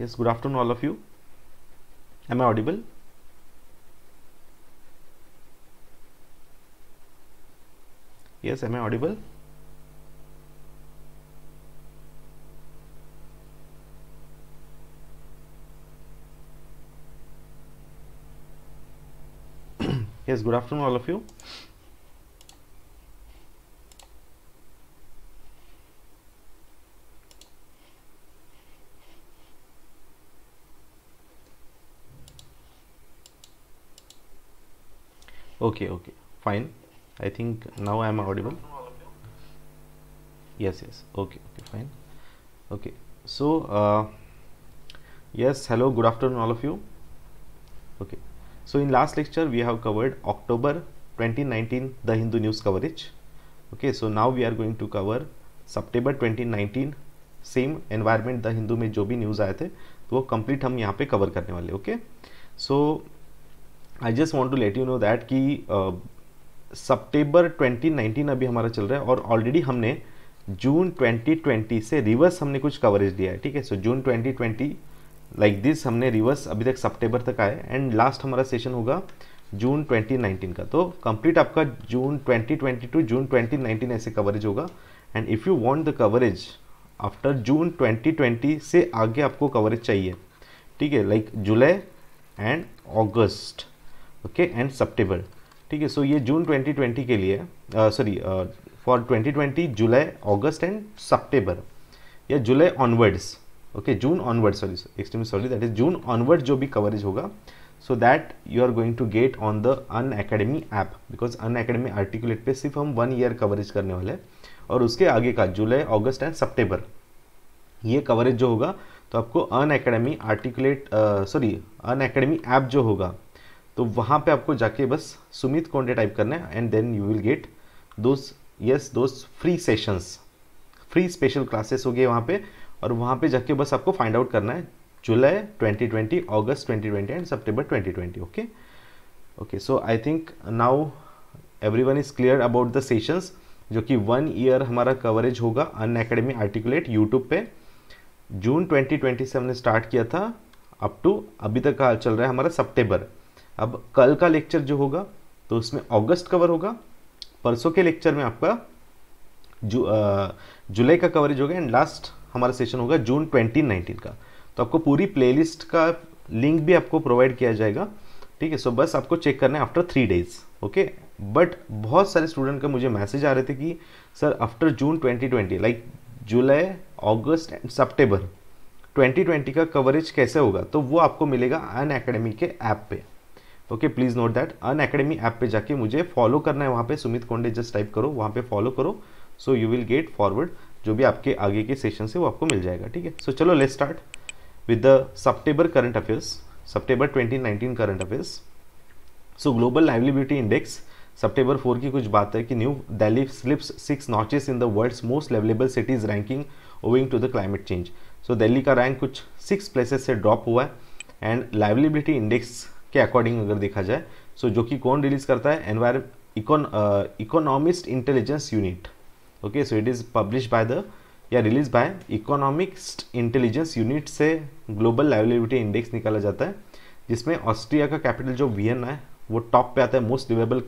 yes good afternoon all of you am i audible yes am i audible yes good afternoon all of you okay okay fine i think now i am audible yes yes okay okay fine okay so uh, yes hello good afternoon all of you okay so in last lecture we have covered october 2019 the hindu news coverage okay so now we are going to cover September 2019 same environment the Hindu में जो भी news आए थे तो वो complete हम यहाँ पे कवर करने वाले okay so I just want to let you know that कि ट्वेंटी 2019 अभी हमारा चल रहा है और ऑलरेडी हमने जून 2020 से रिवर्स हमने कुछ कवरेज दिया है ठीक है सो जून 2020 लाइक दिस हमने रिवर्स अभी तक सप्टेम्बर तक आया एंड लास्ट हमारा सेशन होगा जून 2019 का तो कंप्लीट आपका जून 2020 टू जून 2019 ऐसे कवरेज होगा and if you want the coverage after June 2020 से आगे आपको कवरेज चाहिए ठीक है like July and August okay and September ठीक है सो ये जून 2020 के लिए sorry for 2020 July August and September या July onwards okay June onward sorry extreme sorry that is June onward जो भी कवरेज होगा so that you are going to get on the Unacademy app because Unacademy articulate पे सिर्फ हम one year coverage करने वाले और उसके आगे का जुलाई अगस्त एंड सितंबर ये कवरेज जो होगा तो आपको Unacademy articulate sorry Unacademy app जो होगा तो वहाँ पे आपको जाके बस सुमित कोंडे टाइप करना है and then you will get those yes those free sessions free special classes हो गए वहाँ पे और वहाँ पे जाके बस आपको फाइंड आउट करना है July 2020 August 2020 and September 2020 okay okay so I think now everyone is clear about the sessions जो कि वन ईयर हमारा कवरेज होगा अन अकेडमी आर्टिकुलेट यूट्यूब पे जून 2020 से हमने स्टार्ट किया था अप टू अभी तक का चल रहा है हमारा सितंबर अब कल का लेक्चर जो होगा तो उसमें अगस्त कवर होगा परसों के लेक्चर में आपका जु, जुलाई का कवरेज होगा एंड लास्ट हमारा सेशन होगा जून 2019 का तो आपको पूरी प्लेलिस्ट का लिंक भी आपको प्रोवाइड किया जाएगा ठीक है सो बस आपको चेक करना है after three days okay but बहुत सारे स्टूडेंट का मुझे मैसेज आ रहे थे कि sir after June 2020 like July August and September 2020 का कवरेज कैसे होगा तो वो आपको मिलेगा अन एकेडमी के ऐप पे okay please note that Unacademy app पे जाके मुझे फॉलो करना है वहाँ पे सुमित कोंडे जस्ट टाइप करो वहाँ पे फॉलो करो so you will get forward जो भी आपके आगे के सेशन से वो आपको मिल जाएगा ठीक है सो so, चलो let start with the September current affairs September 2019 current affairs so global liveability index September four की कुछ बात है कि New Delhi slips six notches in the world's most liveable cities ranking owing to the climate change so Delhi का rank कुछ six places से drop हुआ है एंड लाइवलीबिलिटी इंडेक्स के अकॉर्डिंग अगर देखा जाए सो जो कि कौन रिलीज करता है एनवायर Economist Intelligence Unit okay so it is publish by the या release by Economist Intelligence Unit से ग्लोबल लाइवलिबिलिटी इंडेक्स निकाला जाता है जिसमें ऑस्ट्रिया का कैपिटल जो वियना है वो टॉप पे आता है मोस्ट डिवेबल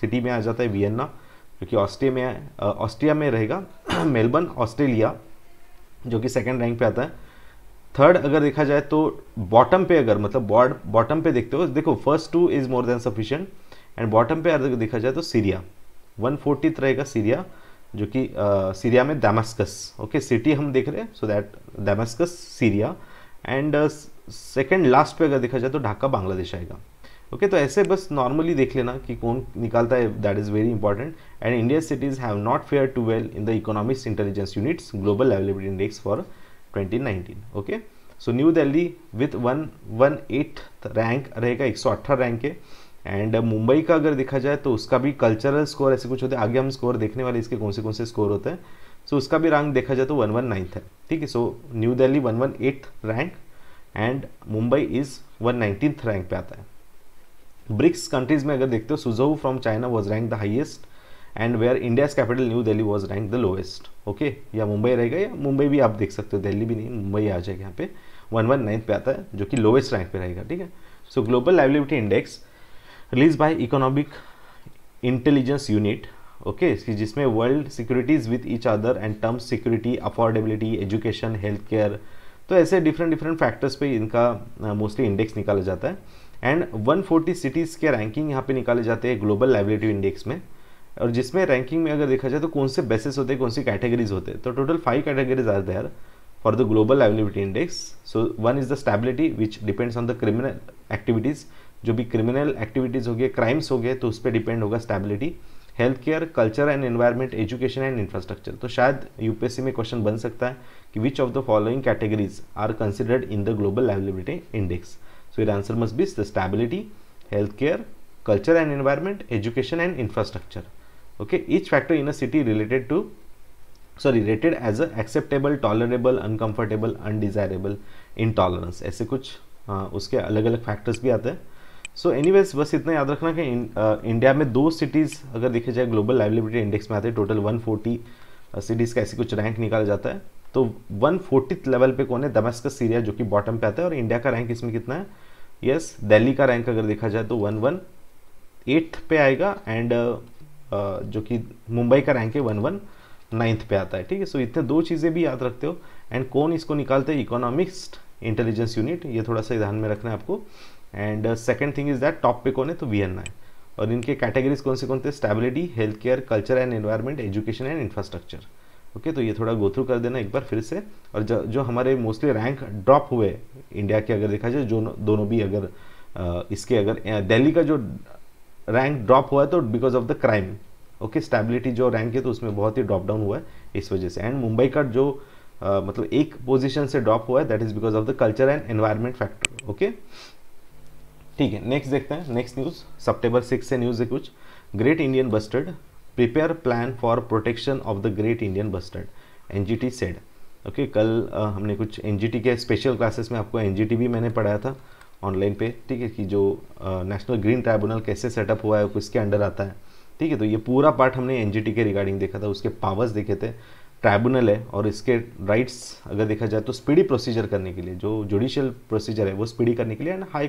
सिटी में आ जाता है वियना uh, जो कि ऑस्ट्रिया में ऑस्ट्रिया में रहेगा मेलबर्न ऑस्ट्रेलिया जो कि सेकेंड रैंक पे आता है थर्ड अगर देखा जाए तो बॉटम पे अगर मतलब बॉर्ड बॉटम पे देखते हो देखो first two is more than sufficient and bottom पे अगर देखा जाए तो सीरिया वन फोर्टी रहेगा सीरिया जो कि सीरिया में दामस्कस ओके सिटी हम देख रहे हैं so that Damascus Syria and second last पे अगर देखा जाए तो ढाका बांग्लादेश आएगा ओके okay, तो ऐसे बस नॉर्मली देख लेना कि कौन निकालता है that is very important and India cities have not fare too well in the economics intelligence units global availability index for 2019 okay so New Delhi with one one eight rank रहेगा एक सौ रैंक है एंड मुंबई का अगर देखा जाए तो उसका भी कल्चरल स्कोर ऐसे कुछ होते हैं आगे हम स्कोर देखने वाले इसके कौन से कौन से स्कोर होते हैं सो so, उसका भी रैंक देखा जाए तो वन वन नाइन्थ है ठीक है so New Delhi one one eight rank and Mumbai is one nineteenth rank पे आता है ब्रिक्स कंट्रीज में अगर देखते हो Suzhou from China was rank the highest and where India's capital New Delhi was rank the lowest okay या मुंबई रहेगा या मुंबई भी आप देख सकते हो दिल्ली भी नहीं मुंबई आ जाएगा यहाँ पे वन वन नाइन्थ पे आता है जो कि लोएस्ट रैंक पे रहेगा ठीक है so global liveability index release by Economic Intelligence Unit okay जिसमें world securities with each other and terms security affordability education health care तो ऐसे डिफरेंट डिफरेंट फैक्टर्स पे इनका मोस्टली uh, इंडेक्स निकाला जाता है एंड 140 सिटीज़ के रैंकिंग यहाँ पे निकाले जाते हैं ग्लोबल लाइबिलिटी इंडेक्स में और जिसमें रैंकिंग में अगर देखा जाए तो कौन से बेसिस होते हैं कौन सी कैटेगरीज होते हैं तो total five categories are there for the global liability index so one is the stability which depends on the criminal activities जो भी क्रिमिनल एक्टिविटीज हो गए क्राइम्स हो गए तो उस पर डिपेंड होगा stability health care culture and environment education and infrastructure तो शायद यूपीएससी में क्वेश्चन बन सकता है कि which of the following categories are considered in the global liability index so it answer must be the stability health care culture and environment education and infrastructure okay each factor in a city related to sorry rated as a acceptable tolerable uncomfortable undesirable intolerance ऐसे कुछ आ, हाँ, उसके अलग अलग factors भी आते हैं सो so anyways बस इतना याद रखना कि इंडिया में दो सिटीज़ अगर देखे जाए ग्लोबल लाइवलिबिलिटी इंडेक्स में आते हैं टोटल 140 सिटीज़ का ऐसे कुछ रैंक निकाला जाता है तो वन फोर्टीथ लेवल पे कौन है दमस्क सीरिया जो कि बॉटम पे आता है और इंडिया का रैंक इसमें कितना है यस yes, दिल्ली का रैंक अगर देखा जाए तो वन वन एट्थ पे आएगा एंड जो कि मुंबई का रैंक है वन वन नाइन्थ पे आता है ठीक है सो इतने दो चीज़ें भी याद रखते हो एंड कौन इसको निकालते हैं इकोनॉमिक्स इंटेलिजेंस यूनिट ये थोड़ा सा ध्यान में रखना है आपको and second thing is that top पे कौन है तो वीएनआ है और इनके कैटेगरीज कौन से कौन थे stability health care culture and environment education and infrastructure okay तो ये थोड़ा गोथ्रू कर देना एक बार फिर से और जो, जो हमारे मोस्टली रैंक ड्रॉप हुए इंडिया के अगर देखा जाए जो दोनों भी अगर इसके अगर दिल्ली का जो रैंक ड्रॉप हुआ है तो because of the crime okay stability जो रैंक है तो उसमें बहुत ही ड्रॉप डाउन हुआ है इस वजह से एंड मुंबई का जो आ, मतलब एक पोजिशन से ड्रॉप हुआ है that is because of the culture and environment factor okay ठीक है नेक्स्ट देखते हैं नेक्स्ट न्यूज सितंबर सिक्स से न्यूज है कुछ great Indian bustard prepare plan for protection of the great Indian bustard N G T said okay कल आ, हमने कुछ एन जी टी के स्पेशल क्लासेस में आपको एन जी टी भी मैंने पढ़ाया था ऑनलाइन पे ठीक है कि जो नेशनल ग्रीन ट्राइब्यूनल कैसे सेटअप हुआ है किसके अंडर आता है ठीक है तो ये पूरा पार्ट हमने एन के रिगार्डिंग देखा था उसके पावर्स देखे थे ट्राइब्यूनल है और इसके राइट्स अगर देखा जाए तो स्पीडी प्रोसीजर करने के लिए जो जुडिशियल प्रोसीजर है वो स्पीडी करने के लिए एंड हाई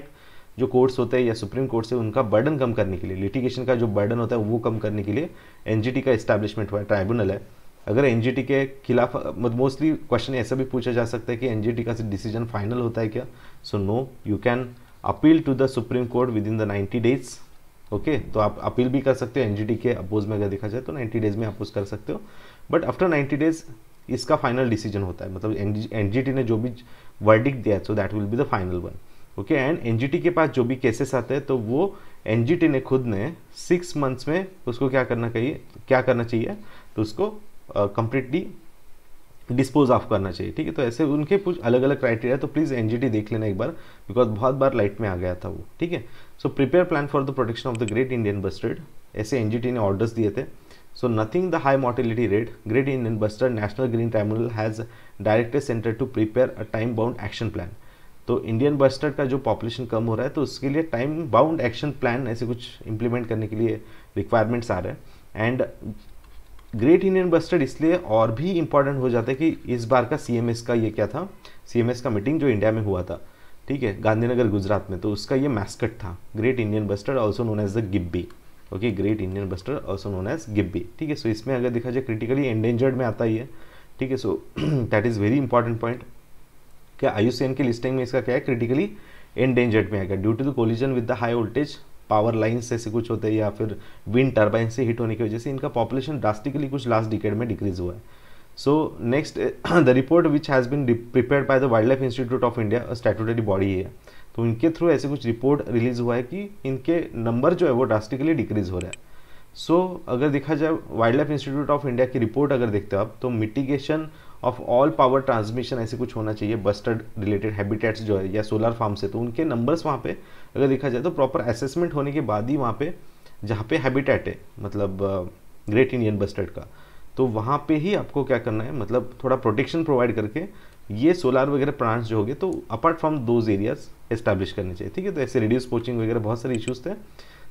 जो कोर्ट्स होते हैं या सुप्रीम कोर्ट से उनका बर्डन कम करने के लिए लिटिगेशन का जो बर्डन होता है वो कम करने के लिए एन का इस्टेब्लिशमेंट हुआ है ट्राइब्यूनल है अगर एन के खिलाफ मोस्टली क्वेश्चन ऐसा भी पूछा जा सकता है कि एन का डिसीजन फाइनल होता है क्या so no you can appeal to the Supreme Court within the ninety days okay तो आप अपील भी कर सकते हो एन के अपोज में अगर देखा जाए तो नाइन्टी डेज में अपोज कर सकते हो बट आफ्टर नाइन्टी डेज इसका फाइनल डिसीजन होता है मतलब एन ने जो भी वर्डिक दिया है so that will be the final one okay and N के पास जो भी केसेस आते हैं तो वो एन ने खुद ने सिक्स मंथ्स में उसको क्या करना चाहिए क्या करना चाहिए तो उसको कंप्लीटली डिस्पोज ऑफ करना चाहिए ठीक है तो ऐसे उनके कुछ अलग अलग क्राइटेरिया तो प्लीज़ एन देख लेना एक बार बिकॉज बहुत बार लाइट में आ गया था वो ठीक है so prepare plan for the protection of the great Indian bustard ऐसे एन ने ऑर्डर्स दिए थे so nothing the high mortality rate great Indian bustard National Green Tribunal has directed centre to prepare a time bound action plan तो Indian bustard का जो population कम हो रहा है तो उसके लिए टाइम बाउंड एक्शन प्लान ऐसे कुछ इंप्लीमेंट करने के लिए रिक्वायरमेंट्स आ रहे हैं एंड ग्रेट इंडियन बस्टर्ड इसलिए और भी इम्पॉर्टेंट हो जाता है कि इस बार का सीएमएस का ये क्या था सीएमएस का मीटिंग जो इंडिया में हुआ था ठीक है गांधीनगर गुजरात में तो उसका ये मैस्कट था great Indian bustard also known as the gibby okay great Indian bustard also known as gibby ठीक है सो इसमें अगर देखा जाए क्रिटिकली एंडेंजर्ड में आता ही है ठीक है so that is very important point क्या आयुष्मान के लिस्टिंग में इसका क्या है क्रिटिकली एंडेंजर्ड में आएगा due to the collision with the high voltage power line से, ऐसे कुछ होते हैं या फिर विंड टर्बाइन से हिट होने की वजह से इनका पॉपुलेशन ड्रास्टिकली कुछ लास्ट डिकेड में डिक्रीज हुआ है so next the report which has been prepare by the wild life institute of India statutory body है तो इनके थ्रू ऐसे कुछ रिपोर्ट रिलीज हुआ है कि इनके नंबर जो है वो ड्रास्टिकली डिक्रीज हो रहा है सो so, अगर देखा जाए wild life institute of India की रिपोर्ट अगर देखते हो आप तो mitigation of all power transmission ऐसे कुछ होना चाहिए बस्टर्ड रिलेटेड हैबिटेट्स जो है या सोलर फार्म से तो उनके नंबर्स वहाँ पे अगर देखा जाए तो प्रॉपर असेसमेंट होने के बाद ही वहाँ पे जहाँ पे हैबिटेट है मतलब ग्रेट इंडियन बस्टर्ड का तो वहाँ पे ही आपको क्या करना है मतलब थोड़ा प्रोटेक्शन प्रोवाइड करके ये सोलार वगैरह प्लांट्स जो होंगे तो apart from those areas establish करने चाहिए ठीक है तो ऐसे रिड्यूस पोचिंग वगैरह बहुत सारे इश्यूज़ थे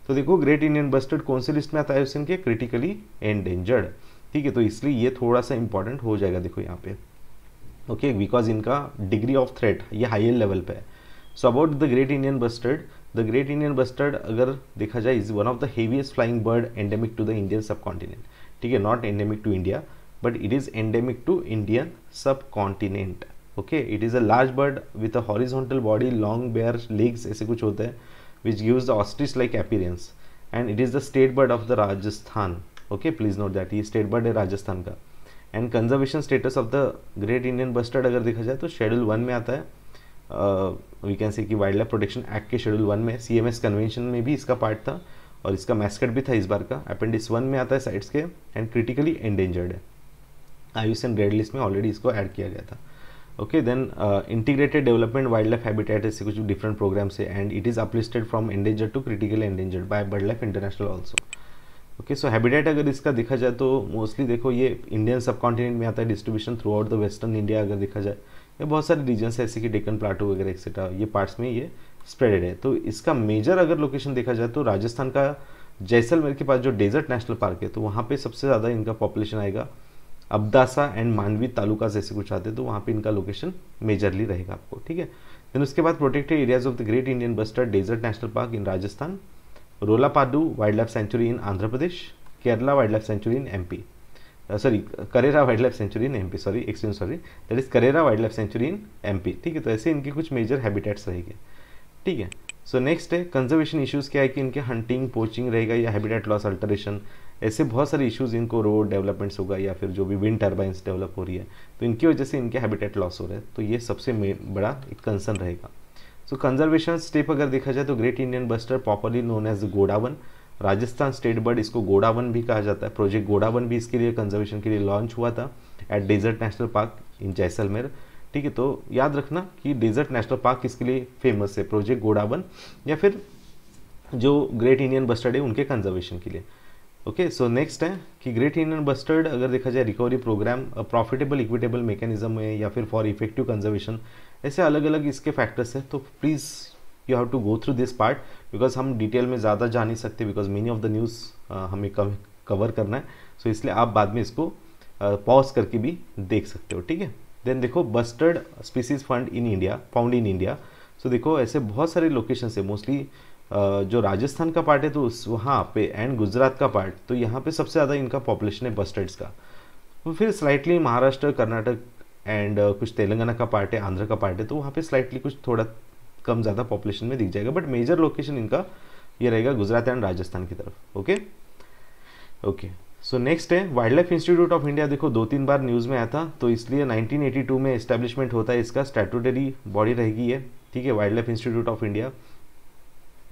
तो देखो ग्रेट इंडियन बस्टर्ड कौन से लिस्ट में आता है उसके क्रिटिकली एंडेंजर्ड ठीक है तो इसलिए ये थोड़ा सा इंपॉर्टेंट हो जाएगा देखो यहाँ पे ओके बिकॉज इनका डिग्री ऑफ थ्रेट ये हाइयर लेवल पे है so about the great Indian bustard the great Indian bustard अगर देखा जाए is one of the heaviest flying bird endemic to the Indian subcontinent ठीक है not endemic to India but it is endemic to Indian subcontinent okay it is a large bird with a horizontal body long bare legs ऐसे कुछ होते हैं which gives the ostrich like appearance and it is the state bird of the Rajasthan okay please note that ये state bird है राजस्थान का and conservation status of the great Indian bustard अगर देखा जाए तो शेड्यूल वन में आता है वी कैन से कि वाइल्ड लाइफ प्रोटेक्शन एक्ट के शेड्यूल वन में सी एम एस कन्वेंशन में भी इसका पार्ट था और इसका मैस्कट भी था इस बार का अपेंडिक्स वन में आता है साइट्स के एंड क्रिटिकली एंडेंजर्ड है आई रेड लिस्ट में ऑलरेडी इसको ऐड किया गया था okay then integrated development wildlife habitat ऐसे कुछ डिफरेंट प्रोग्राम्स है and it is uplisted from endanger to critically endangered by BirdLife International also okay so habitat अगर इसका देखा जाए तो मोस्टली देखो ये इंडियन सब कॉन्टिनेंट में आता है distribution throughout the western India अगर देखा जाए या बहुत सारे रीजन्स ऐसे कि डेकन प्लाटो वगैरह एक्सेट्रा ये पार्ट्स में ये स्प्रेडेड है तो इसका मेजर अगर लोकेशन देखा जाए तो राजस्थान का जैसलमेर के पास जो डेजर्ट नेशनल पार्क है तो वहाँ पर सबसे ज़्यादा इनका पॉपुलेशन आएगा अब्दासा एंड मानवी तालुका जैसे कुछ आते हैं तो वहाँ पर इनका लोकेशन मेजरली रहेगा आपको ठीक है देन उसके बाद protected areas of the great Indian bustard desert national park in Rajasthan Rollapadu wildlife sanctuary in Andhra Pradesh Kerala wildlife sanctuary in MP sorry Karera wildlife sanctuary in MP sorry exchange sorry that is Karera wildlife sanctuary in MP ठीक है तो ऐसे इनके कुछ major habitats रहेंगे ठीक है so next है कंजर्वेशन इश्यूज क्या है कि इनके हंटिंग पोचिंग रहेगा या हैबिटेट लॉस अल्टरेशन ऐसे बहुत सारे इश्यूज इनको रोड डेवलपमेंट्स होगा या फिर जो भी विंड टर्बाइंस डेवलप हो रही है तो इनकी वजह से इनके हैबिटेट लॉस हो रहा है तो ये सबसे बड़ा एक कंसर्न रहेगा सो कंजर्वेशन स्टेप अगर देखा जाए तो great Indian bustard popularly known as godawan Rajasthan state bird इसको गोडावन भी कहा जाता है प्रोजेक्ट गोडावन भी इसके लिए कंजर्वेशन के लिए लॉन्च हुआ था at desert national park in Jaisalmer ठीक है तो याद रखना कि डेजर्ट नेशनल पार्क किसके लिए फेमस है प्रोजेक्ट गोडावन या फिर जो ग्रेट इंडियन बस्टर्ड है उनके कंजर्वेशन के लिए ओके सो नेक्स्ट है कि ग्रेट इंडियन बस्टर्ड अगर देखा जाए recovery programme profitable equitable mechanism है या फिर फॉर इफेक्टिव कंजर्वेशन ऐसे अलग अलग इसके फैक्टर्स हैं तो please you have to go through this part because हम डिटेल में ज़्यादा जा नहीं सकते because many of the news हमें कवर करना है सो so, इसलिए आप बाद में इसको पॉज करके भी देख सकते हो ठीक है देन देखो bustard species fund in India found in India so देखो ऐसे बहुत सारे लोकेशन है मोस्टली जो राजस्थान का पार्ट है तो उस वहाँ पे एंड गुजरात का पार्ट तो यहाँ पे सबसे ज़्यादा इनका पॉपुलेशन है बस्टर्ड्स का तो फिर स्लाइटली महाराष्ट्र कर्नाटक एंड कुछ तेलंगाना का पार्ट है आंध्र का पार्ट है तो वहाँ पे स्लाइटली कुछ थोड़ा कम ज़्यादा पॉपुलेशन में दिख जाएगा बट मेजर लोकेशन इनका ये रहेगा गुजरात एंड राजस्थान की तरफ ओके ओके सो नेक्स्ट है wild life institute of India देखो दो तीन बार न्यूज़ में आया था तो इसलिए 1982 में इस्टेब्लिशमेंट होता है इसका स्टैटूटरी बॉडी रहेगी है ठीक है wild life institute of India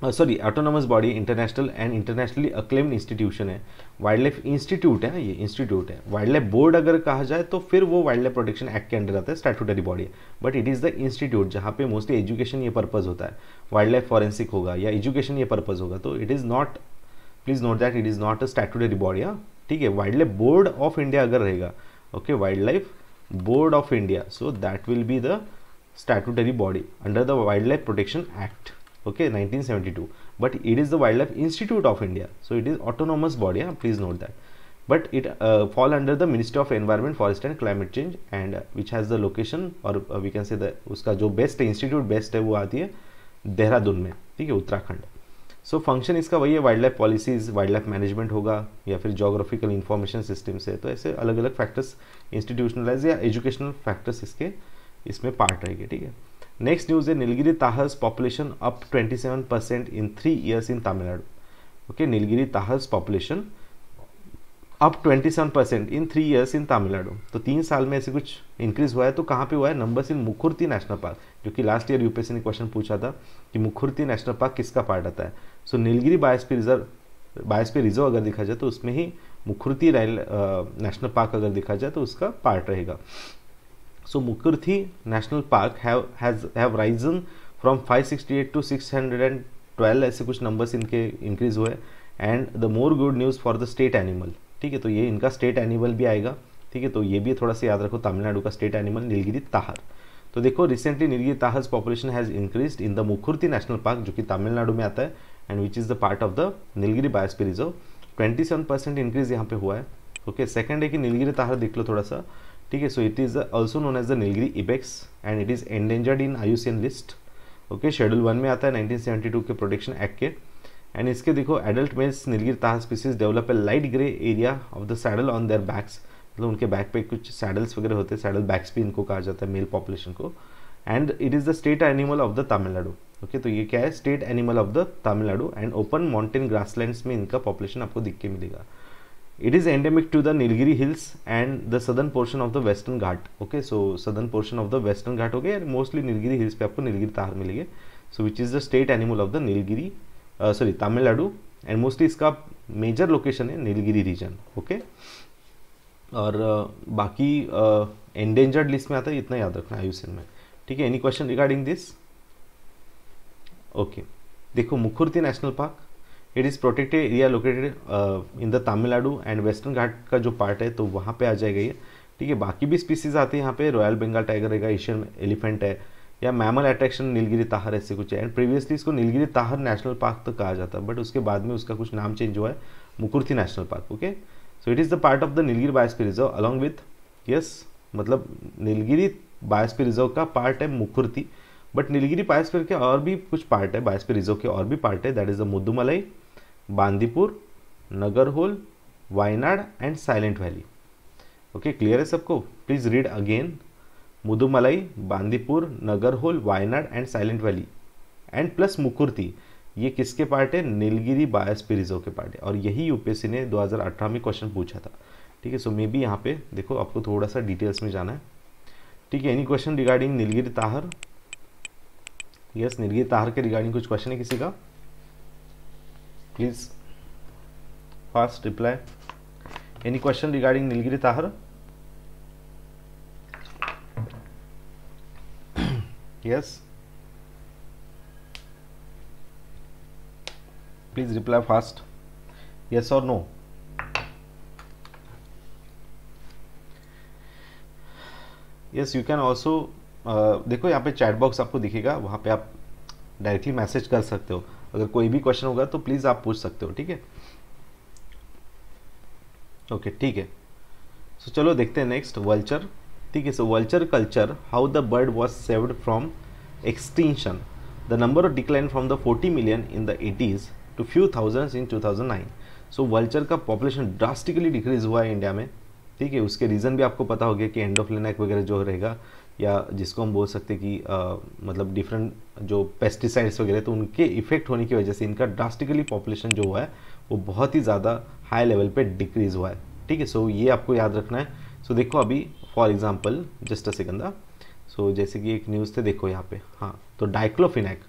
sorry autonomous body international and internationally acclaimed institution है वाइल्ड लाइफ इंस्टीट्यूट है ये इंस्टीट्यूट है वाइल्ड लाइफ बोर्ड अगर कहा जाए तो फिर वो वाइल्ड लाइफ प्रोटेक्शन एक्ट के अंडर आता है statutory body but it is the institute जहाँ पे मोस्टली एजुकेशन ये पर्पज़ होता है वाइल्ड लाइफ फॉरेंसिक होगा या एजुकेशन ये पर्पज़ होगा तो it is not please note that it is not a statutory body ठीक है wildlife board of India अगर रहेगा okay wildlife board of India so that will be the statutory body under the wild life protection act okay 1972 but it is the wildlife institute of india so it is autonomous body huh? please note that but it uh, fall under the ministry of environment forest and climate change and uh, which has the location और uh, we can say the उसका जो best institute best है वो आती है देहरादून में ठीक है उत्तराखंड सो so, फंक्शन इसका वही है wildlife policies wildlife management होगा या फिर जोग्राफिकल इंफॉर्मेशन सिस्टम से तो ऐसे अलग अलग फैक्टर्स इंस्टीट्यूशनलाइज या एजुकेशनल फैक्टर्स इसके इसमें पार्ट रहेंगे ठीक है नेक्स्ट न्यूज है Nilgiri tahrs population up 27% percent in three years in Tamil Nadu okay Nilgiri tahrs population up 27% in three years in Tamil Nadu तो तीन साल में ऐसे कुछ इंक्रीज हुआ है तो कहाँ पे हुआ है numbers in Mukurthi national park जो कि लास्ट ईयर यूपीएससी ने क्वेश्चन पूछा था कि मुखुर्ती नेशनल पार्क किसका पार्ट आता है so so, Nilgiri biosphere reserve biosphere reserve अगर देखा जाए तो उसमें ही मुखुर्ती नेशनल पार्क अगर देखा जाए तो उसका पार्ट रहेगा So Mukherjee National Park have has have risen from 568 to 612 ऐसे कुछ numbers इनके increase हुए and the more good news for the state animal ठीक है तो ये इनका state animal भी आएगा ठीक है तो ये भी थोड़ा सा याद रखो तमिलनाडु का स्टेट एनिमल नीलगिरी ताहर तो देखो recently Nilgiri tahr population has increase in the Mukurthi national park जो कि तमिलनाडु में आता है and which is the part of the Nilgiri biosphere reserve twenty seven percent increase यहाँ पे हुआ है ओके सेकंड है कि नीलगिरी ताहर देख लो थोड़ा सा ठीक है so it is also known as the Nilgiri ibex and it is endangered in IUCN list okay schedule one में आता है 1972 के प्रोटेक्शन एक्ट के एंड इसके देखो adult males Nilgiri tahr species develop a light grey area of the saddle on their backs मतलब उनके back पे कुछ सैडल्स वगैरह होते हैं सैडल बैक्स भी इनको कहा जाता है मेल पॉपुलेशन को and it is the state animal of the Tamil Nadu okay तो ये क्या है state animal of the Tamil Nadu and open mountain grasslands में इनका पॉपुलेशन आपको दिख के मिलेगा It is endemic to the Nilgiri Hills and the southern portion of the Western Ghat. Okay, so southern portion of the Western Ghat हो गया and mostly Nilgiri Hills पे आपको नीलगिरी तार मिलेंगे so which is the state animal of the Nilgiri uh, sorry Tamil Nadu and mostly इसका major location है Nilgiri region. Okay, और uh, बाकी एंडेंजर्ड uh, लिस्ट में आता है इतना याद रखना आयुषन में ठीक है any question regarding this okay देखो Mukurthi national park it is protected area located in the Tamil Nadu and western Ghat का जो पार्ट है तो वहाँ पे आ जाएगा ये ठीक है बाकी भी स्पीसीज आती है यहाँ पे रॉयल बंगाल टाइगर है एशियन एलिफेंट है या मैमल अट्रैक्शन नीलगिरी ताहर ऐसे कुछ है एंड प्रीवियसली इसको नीलगिरी ताहर नेशनल पार्क तो कहा जाता है बट उसके बाद में उसका कुछ नाम चेंज हुआ है Mukurthi national park okay so it is the part of the Nilgiri biosphere reserve along with yes मतलब नीलगिरी बायोस्फीयर रिजर्व का पार्ट है मुकुर्थी बट नीलगिरी बायोस्फीयर के और भी कुछ पार्ट है बायोस्फीयर रिजर्व के और भी पार्ट है that is the Mudumalai Bandipur Nagarhole Wayanad and Silent Valley okay clear है सबको please read again Mudumalai Bandipur Nagarhole Wayanad and Silent Valley and plus Mukurthi ये किसके पार्ट है नीलगिरी बायोस्पिरिजो रिजर्व के पार्ट है और यही यूपीएससी ने 2018 में क्वेश्चन पूछा था ठीक है सो मे बी यहाँ पे देखो आपको थोड़ा सा डिटेल्स में जाना है ठीक है any question regarding Nilgiri tahr yes yes, Nilgiri tahr के रिगार्डिंग कुछ क्वेश्चन है किसी का please fast reply any question regarding Nilgiri tahr yes please reply fast yes और no yes you can also देखो यहाँ पे चैट बॉक्स आपको दिखेगा वहाँ पे आप डायरेक्टली मैसेज कर सकते हो अगर कोई भी क्वेश्चन होगा तो प्लीज़ आप पूछ सकते हो ठीक है ओके ठीक है सो चलो देखते हैं नेक्स्ट वल्चर ठीक है so vulture culture how the bird was saved from extension the number of decline from the forty million in the eighties to few thousands in two so vulture का population drastically decrease हुआ है India में ठीक है उसके reason भी आपको पता हो गया कि लेनाक वगैरह जो रहेगा या जिसको हम बोल सकते हैं कि आ, मतलब डिफरेंट जो पेस्टिसाइड्स वगैरह तो उनके इफेक्ट होने की वजह से इनका ड्रास्टिकली पॉपुलेशन जो हुआ है वो बहुत ही ज़्यादा हाई लेवल पे डिक्रीज़ हुआ है ठीक है सो ये आपको याद रखना है सो देखो अभी for example just a second so जैसे कि एक न्यूज़ थे देखो यहाँ पे हाँ तो डाइक्लोफिनैक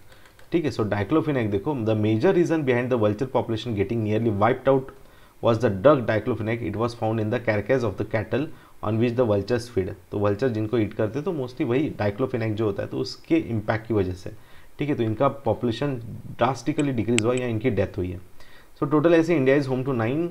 ठीक है सो डाइक्लोफिनैक देखो the major reason behind the vulture population getting nearly wiped out was the drug diclofenac it was found in the carcass of the cattle on which the vultures feed तो vulture जिनको eat करते हैं तो mostly वही diclofenac जो होता है तो उसके इम्पैक्ट की वजह से ठीक है तो इनका पॉपुलेशन ड्रास्टिकली डिक्रीज हुआ या इनकी डेथ हुई है सो टोटल ऐसे India is home to nine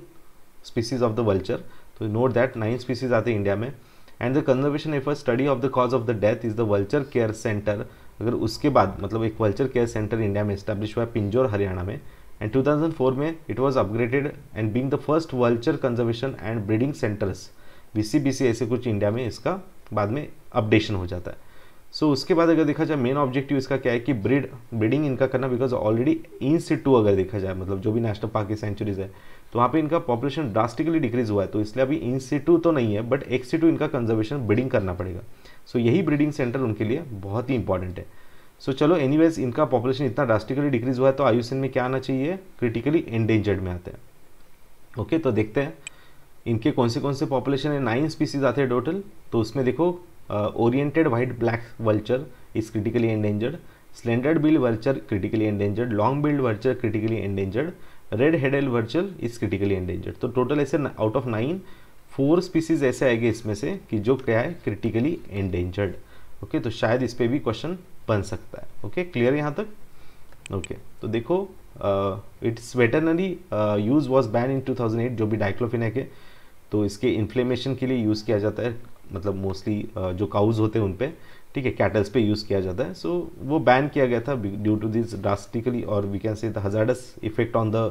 species of the vulture तो नोट दैट नाइन स्पीसीज आते हैं इंडिया में and the conservation effort study of the cause of the death is the vulture care centre अगर उसके बाद मतलब एक वल्चर केयर सेंटर इंडिया में स्टैब्लिश हुआ है पिंजोर हरियाणा में एंड 2004 में it was upgraded and being the first vulture conservation and breeding centres B C कुछ इंडिया में इसका बाद में अपडेशन हो जाता है सो so, उसके बाद अगर देखा जाए मेन ऑब्जेक्टिव इसका क्या है कि ब्रीड ब्रीडिंग इनका करना बिकॉज ऑलरेडी इन से टू अगर देखा जाए मतलब जो भी नेशनल पार्क की सेंचुरीज है तो वहाँ पे इनका पॉपुलेशन ड्रास्टिकली डिक्रीज हुआ है तो इसलिए अभी इन से टू तो नहीं है बट एक से टू इनका कंजर्वेशन ब्रीडिंग करना पड़ेगा सो so, यही ब्रीडिंग सेंटर उनके लिए बहुत ही इंपॉर्टेंट है सो so, चलो एनी इनका पॉपुलेशन इतना ड्रास्टिकली डिक्रीज हुआ है तो आयुषन में क्या आना चाहिए क्रिटिकली एंडेंजर्ड में आते हैं ओके okay, तो देखते हैं इनके कौन से कौन से पॉपुलेशन है नाइन स्पीसीज आते हैं टोटल तो उसमें देखो ओरिएंटेड वाइट ब्लैक vulture is critically endangered slender billed vulture critically endangered long billed vulture critically endangered red headed vulture is critically endangered तो टोटल ऐसे out of nine four species ऐसे आएंगे इसमें से कि जो क्या है क्रिटिकली एंडेंजर्ड ओके तो शायद इस पर भी क्वेश्चन बन सकता है ओके क्लियर यहाँ तक ओके तो देखो its veterinary use was ban in two thousand eight जो भी डाइक्लोफिनेक है तो इसके इन्फ्लेमेशन के लिए यूज़ किया जाता है मतलब मोस्टली जो काउज होते हैं उन पर ठीक है कैटल्स पे यूज़ किया जाता है सो so, वो बैन किया गया था ड्यू टू दिस ड्रास्टिकली और we can say the hazardous effect on the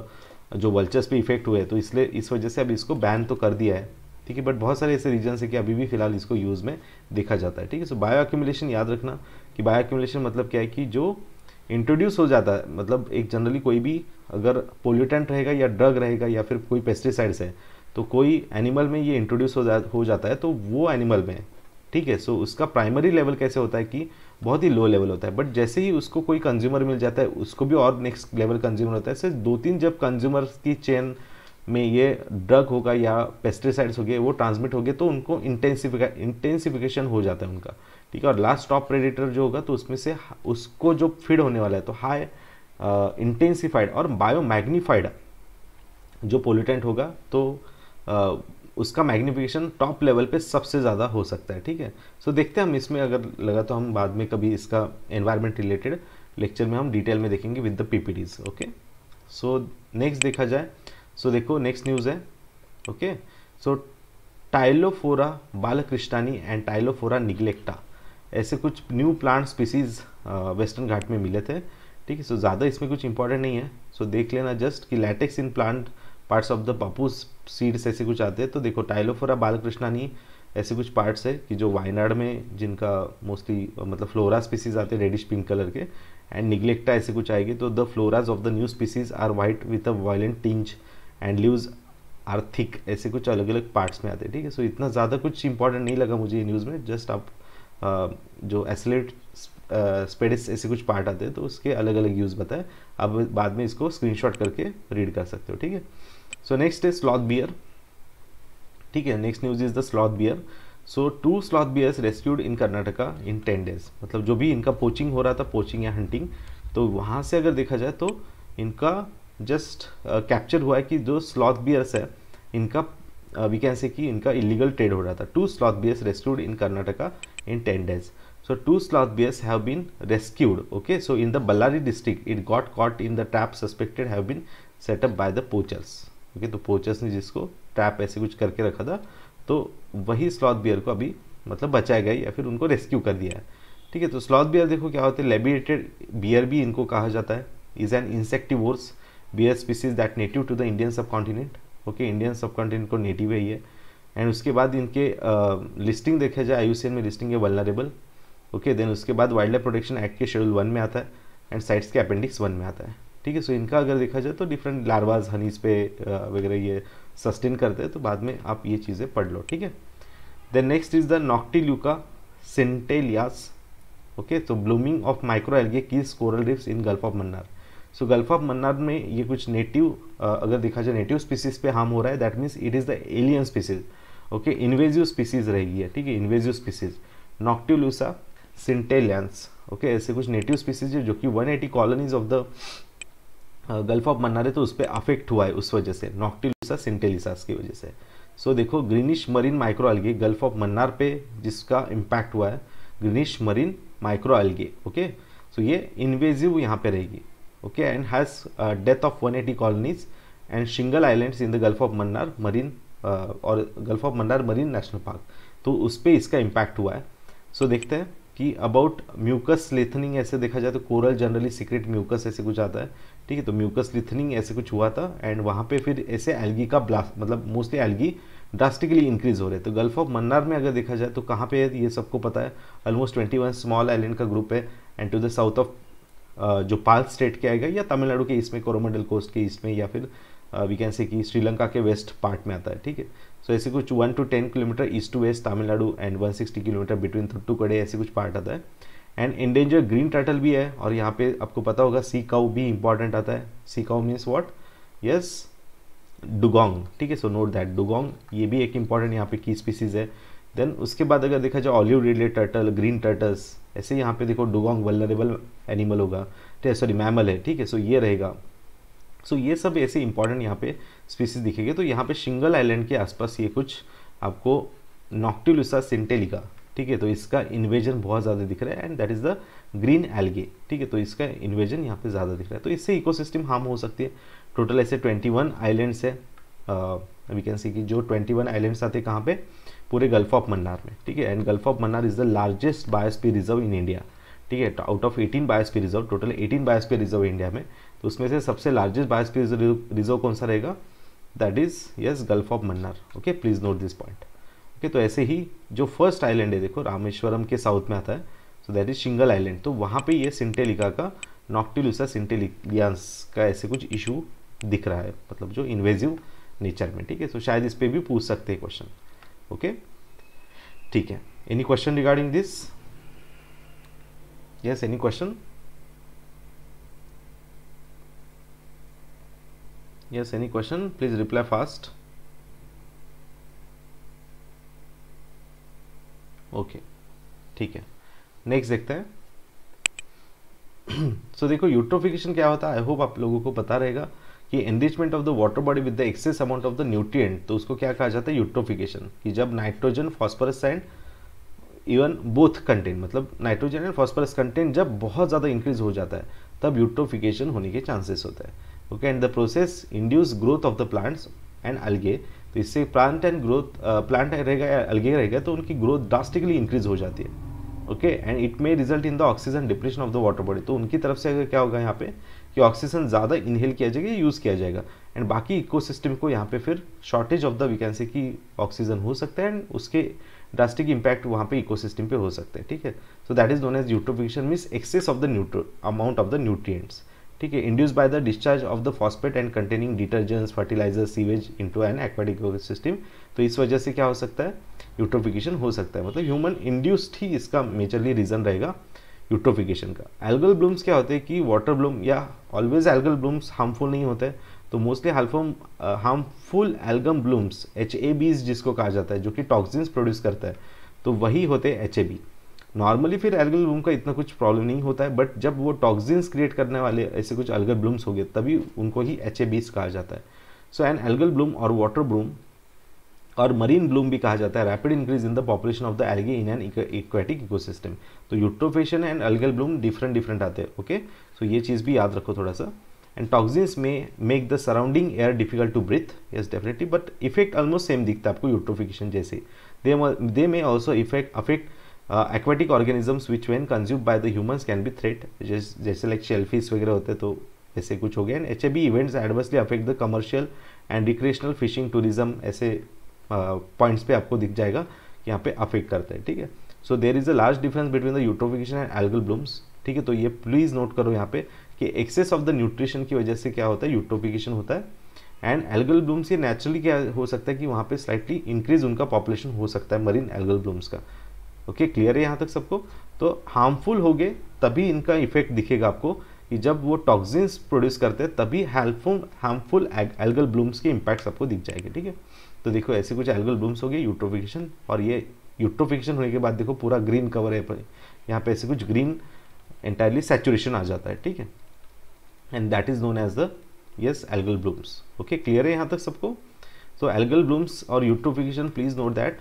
जो वल्चर्स पे इफेक्ट हुए तो इसलिए इस वजह से अब इसको बैन तो कर दिया है ठीक है बट बहुत सारे ऐसे रीजन है कि अभी भी फिलहाल इसको यूज़ में देखा जाता है ठीक है सो बायो एक्यूमुलेशन याद रखना कि बायो एक्यूमुलेशन मतलब क्या है कि जो इंट्रोड्यूस हो जाता है मतलब एक जनरली कोई भी अगर पोल्यूटेंट रहेगा या ड्रग रहेगा या फिर कोई पेस्टिसाइड्स है तो कोई एनिमल में ये इंट्रोड्यूस हो जा हो जाता है तो वो एनिमल में ठीक है सो उसका प्राइमरी लेवल कैसे होता है कि बहुत ही लो लेवल होता है बट जैसे ही उसको कोई कंज्यूमर मिल जाता है उसको भी और नेक्स्ट लेवल कंज्यूमर होता है सिर्फ दो तीन जब कंज्यूमर की चेन में ये ड्रग होगा या पेस्टिसाइड्स हो गए वो ट्रांसमिट हो गए तो उनको इंटेंसिफिका इंटेंसिफिकेशन हो जाता है उनका ठीक है और लास्ट टॉप प्रेडिटर जो होगा तो उसमें से उसको जो फीड होने वाला है तो हाई इंटेंसिफाइड uh, और बायोमैग्नीफाइड जो पोल्यूटेंट होगा तो उसका मैग्निफिकेशन टॉप लेवल पे सबसे ज़्यादा हो सकता है ठीक है सो so, देखते हैं हम इसमें अगर लगा तो हम बाद में कभी इसका एनवायरमेंट रिलेटेड लेक्चर में हम डिटेल में देखेंगे with the P okay so next देखा जाए सो so, देखो नेक्स्ट न्यूज़ है okay so Tylophora balakrishnanii and Tylophora neglecta ऐसे कुछ new plant species western Ghat में मिले थे ठीक है सो ज़्यादा इसमें कुछ इंपॉर्टेंट नहीं है सो so, देख लेना जस्ट कि latex in plant parts of the pappus seeds ऐसे कुछ आते हैं तो देखो टाइलोफोरा बालकृष्णानी ऐसे कुछ पार्ट्स है कि जो वायनाड में जिनका मोस्टली मतलब फ्लोरा स्पीसीज आते हैं रेडिश पिंक कलर के एंड निगलेक्टा ऐसे कुछ आएगी तो the floras of the new species are white with a violet tinge and leaves are thick ऐसे कुछ अलग अलग पार्ट्स में आते हैं ठीक है सो इतना ज़्यादा कुछ इंपॉर्टेंट नहीं लगा मुझे ये न्यूज़ में जस्ट आप जो एसलेट स्पेडिस ऐसे कुछ पार्ट आते हैं तो उसके अलग अलग यूज़ बताए आप बाद में इसको स्क्रीनशॉट करके रीड कर सकते हो ठीक है so next is sloth bear ठीक है next news is the sloth bear so two sloth bears rescued in Karnataka in ten days मतलब जो भी इनका पोचिंग हो रहा था पोचिंग या हंटिंग तो वहाँ से अगर देखा जाए तो इनका जस्ट कैप्चर uh, हुआ है कि जो स्लॉथ बियर्स है इनका वी कैन से कि इनका इलीगल ट्रेड हो रहा था two sloth bears rescued in Karnataka in ten days so two sloth bears have been rescued okay so in the Ballari district it got caught in the trap suspected have been set up by the poachers okay तो poachers ने जिसको trap ऐसे कुछ करके रखा था तो वही स्लॉथ बियर को अभी मतलब बचाया गया या फिर उनको रेस्क्यू कर दिया है ठीक है तो स्लॉथ बियर देखो क्या होते हैं लेबिएटेड बियर भी इनको कहा जाता है is an insectivores bear species that native to the Indian subcontinent okay Indian subcontinent को नेटिव है ये एंड उसके बाद इनके लिस्टिंग देखा जाए आयुषियन में लिस्टिंग है वलनरेबल ओके देन उसके बाद वाइल्ड लाइफ प्रोटेक्शन एक्ट के शेड्यूल वन में आता है एंड साइट्स के अपेंडिक्स वन में आता है ठीक है सो इनका अगर देखा जाए तो डिफरेंट लार्वाज हनीज पे वगैरह ये सस्टेन करते हैं तो बाद में आप ये चीज़ें पढ़ लो ठीक है then next is the noctiluca scintillans okay तो ब्लूमिंग ऑफ माइक्रो एल्गे की coral reefs in gulf of Mannar so gulf of Mannar में ये कुछ नेटिव अगर देखा जाए नेटिव स्पीसीज पे हार्म हो रहा है that means it is the alien species okay invasive species रहेगी है ठीक है invasive species noctiluca scintillans okay ऐसे कुछ नेटिव स्पीसीज है जो कि 180 colonies of the gulf of Mannar है तो उस पर अफेक्ट हुआ है उस वजह से नॉक्टिलिसा सिंटेलिसास की वजह से सो so, देखो greenish marine micro algae gulf of Mannar पे जिसका इम्पैक्ट हुआ है greenish marine micro algae okay so ये इन्वेजिव यहाँ पे रहेगी okay and has death of 180 colonies and single islands in the gulf of Mannar marine और gulf of Mannar marine national park तो उस पर इसका इम्पैक्ट हुआ है सो so, देखते हैं कि अबाउट म्यूकस लेथनिंग ऐसे देखा जाए तो कोरल जनरली सीक्रेट म्यूकस ऐसे कुछ आता है ठीक है तो म्यूकस लिथनिंग ऐसे कुछ हुआ था एंड वहाँ पे फिर ऐसे एल्गी का ब्लास्ट मतलब मोस्टली एल्गी ड्रास्टिकली इंक्रीज हो रहे तो गल्फ ऑफ मन्नार में अगर देखा जाए तो कहाँ पे है ये सबको पता है almost twenty one small island का ग्रुप है and to the south of जो पाल स्टेट के आएगा या तमिलनाडु के ईस्ट में कोरोमंडल कोस्ट के ईस्ट में या फिर वी कैन से कि श्रीलंका के वेस्ट पार्ट में आता है ठीक है सो ऐसे कुछ one two ten kilometer east to west Tamil Nadu and one sixty kilometer between कड़े ऐसे कुछ पार्ट आता है एंड इंडेंजर ग्रीन टर्टल भी है और यहाँ पे आपको पता होगा सी काउ भी इंपॉर्टेंट आता है sea cow means what yes dugong ठीक है सो नोट दैट डुगोंग ये भी एक इंपॉर्टेंट यहाँ पे की स्पीसीज है देन उसके बाद अगर देखा जाए olive ridley turtle green turtles ऐसे यहाँ पे देखो डुगोंग वलरेबल एनिमल होगा ठीक है सॉरी मैमल है ठीक है सो ये रहेगा सो so, ये सब ऐसे इंपॉर्टेंट यहाँ पे स्पीसीज दिखेगी तो यहाँ पे शिंगल आइलैंड के आसपास ये कुछ आपको नॉक्टिलुसा सिंटेलिका ठीक है तो इसका इन्वेजन बहुत ज़्यादा दिख रहा है and that is the green algae ठीक है तो इसका इन्वेजन यहाँ पे ज़्यादा दिख रहा है तो इससे इकोसिस्टम हार्म हो सकती है टोटल ऐसे 21 आइलैंड्स है वी कैन सी कि जो 21 आइलैंड्स आते हैं कहाँ पे पूरे गल्फ ऑफ मन्नार में ठीक है and gulf of Mannar is the largest biosphere reserve in India ठीक है out of 18 biosphere reserve total 18 biosphere reserve India में तो उसमें से सबसे लार्जेस्ट बायोस्पी रिजर्व कौन सा रहेगा that is yes gulf of Mannar okay please note this point okay तो ऐसे ही जो फर्स्ट आइलैंड है देखो रामेश्वरम के साउथ में आता है so that is shingle island तो वहाँ पे ये सिंटेलिका का नॉक्टिलुसा सिंटेलियांस का ऐसे कुछ इशू दिख रहा है मतलब जो इन्वेजिव नेचर में ठीक है सो शायद इस पर भी पूछ सकते हैं क्वेश्चन ओके ठीक है any question regarding this yes any question yes any question please reply fast okay ठीक है नेक्स्ट देखते हैं सो so, देखो यूट्रोफिकेशन क्या होता है आई होप आप लोगों को पता रहेगा कि enrichment of the water body with the excess amount of the nutrient तो उसको क्या कहा जाता है यूट्रोफिकेशन कि जब nitrogen phosphorus and even both content मतलब नाइट्रोजन एंड फॉस्फरस कंटेंट जब बहुत ज़्यादा इंक्रीज हो जाता है तब यूट्रोफिकेशन होने के चांसेस होता है okay and the process induce growth of the plants and algae तो इससे प्लांट एंड ग्रोथ प्लांट रहेगा या अलगे रहेगा तो उनकी ग्रोथ ड्रास्टिकली इंक्रीज हो जाती है okay and it may result in the oxygen depression of the water body तो उनकी तरफ से अगर क्या होगा यहाँ पे कि ऑक्सीजन ज़्यादा इनहेल किया जाएगा यूज़ किया जाएगा एंड बाकी इकोसिस्टम को यहाँ पे फिर शॉर्टेज ऑफ द वीकेंसी की ऑक्सीजन हो सकता है एंड उसके ड्रास्टिक इम्पैक्ट वहाँ पे इकोसिस्टम पे हो सकते हैं ठीक है so that is known as eutrophication means excess of the nutri amount of the nutrients ठीक है induce by the discharge of the phosphate and containing detergents fertiliser sewage into an aquatic system तो इस वजह से क्या हो सकता है यूट्रोफिकेशन हो सकता है मतलब ह्यूमन इंड्यूस्ड ही इसका मेजरली रीज़न रहेगा यूट्रोफिकेशन का एल्गल ब्लूम्स क्या होते हैं कि वाटर ब्लूम या ऑलवेज एल्गल ब्लूम्स हार्मफुल नहीं होते तो mostly harmful harmful algal blooms H A Bs जिसको कहा जाता है जो कि टॉक्सिन्स प्रोड्यूस करता है तो वही होते हैं एच ए बी नॉर्मली फिर एल्गल ब्लूम का इतना कुछ प्रॉब्लम नहीं होता है बट जब वो टॉक्सिन्स क्रिएट करने वाले ऐसे कुछ एल्गल ब्लूम्स हो गए तभी उनको ही एच कहा जाता है सो एन एल्गल ब्लूम और वाटर ब्लूम और मरीन ब्लूम भी कहा जाता है rapid increase in the population of the algae in an aquatic ecosystem तो eutrophication and algal bloom different different आते हैं ओके सो ये चीज़ भी याद रखो थोड़ा सा एंड टॉक्सिन्स में make the surrounding air difficult to breathe yes definitely but effect almost same दिखता है आपको यूट्रोफिकेशन जैसे they they may also effect affect aquatic organisms which when consume by the humans can be threat जैसे like shellfish वगैरह होते तो ऐसे कुछ हो गया and H events adversely affect the commercial and recreational fishing tourism ऐसे पॉइंट्स uh, पे आपको दिख जाएगा कि यहाँ पे अफेक्ट करता है ठीक है so there is a large difference between the eutrophication and algal blooms ठीक है तो ये प्लीज़ नोट करो यहाँ पे कि एक्सेस ऑफ द न्यूट्रिशन की वजह से क्या होता है यूट्रोफिकेशन होता है एंड एल्गल ब्लूम्स ये नेचुरली क्या हो सकता है कि वहाँ पे स्लाइटली इंक्रीज उनका पॉपुलेशन हो सकता है मरीन एल्गल ब्लूम्स का ओके क्लियर है यहाँ तक सबको तो हार्मफुल हो गए तभी इनका इफेक्ट दिखेगा आपको कि जब वो टॉक्सिन्स प्रोड्यूस करते हैं तभी हेल्पफुल हार्मफुल एल्गल ब्लूम्स के इम्पैक्ट्स आपको दिख जाएंगे ठीक है तो देखो ऐसे कुछ एल्गल ब्लूम्स हो गए यूट्रोफिकेशन और ये यूट्रोफिकेशन होने के बाद देखो पूरा ग्रीन कवर है यहाँ पे ऐसे कुछ ग्रीन एंटायरली सेचुरेशन आ जाता है ठीक है and that is known as the yes algal blooms okay clear है यहाँ तक सबको तो एल्गल ब्लूम्स और eutrophication please note that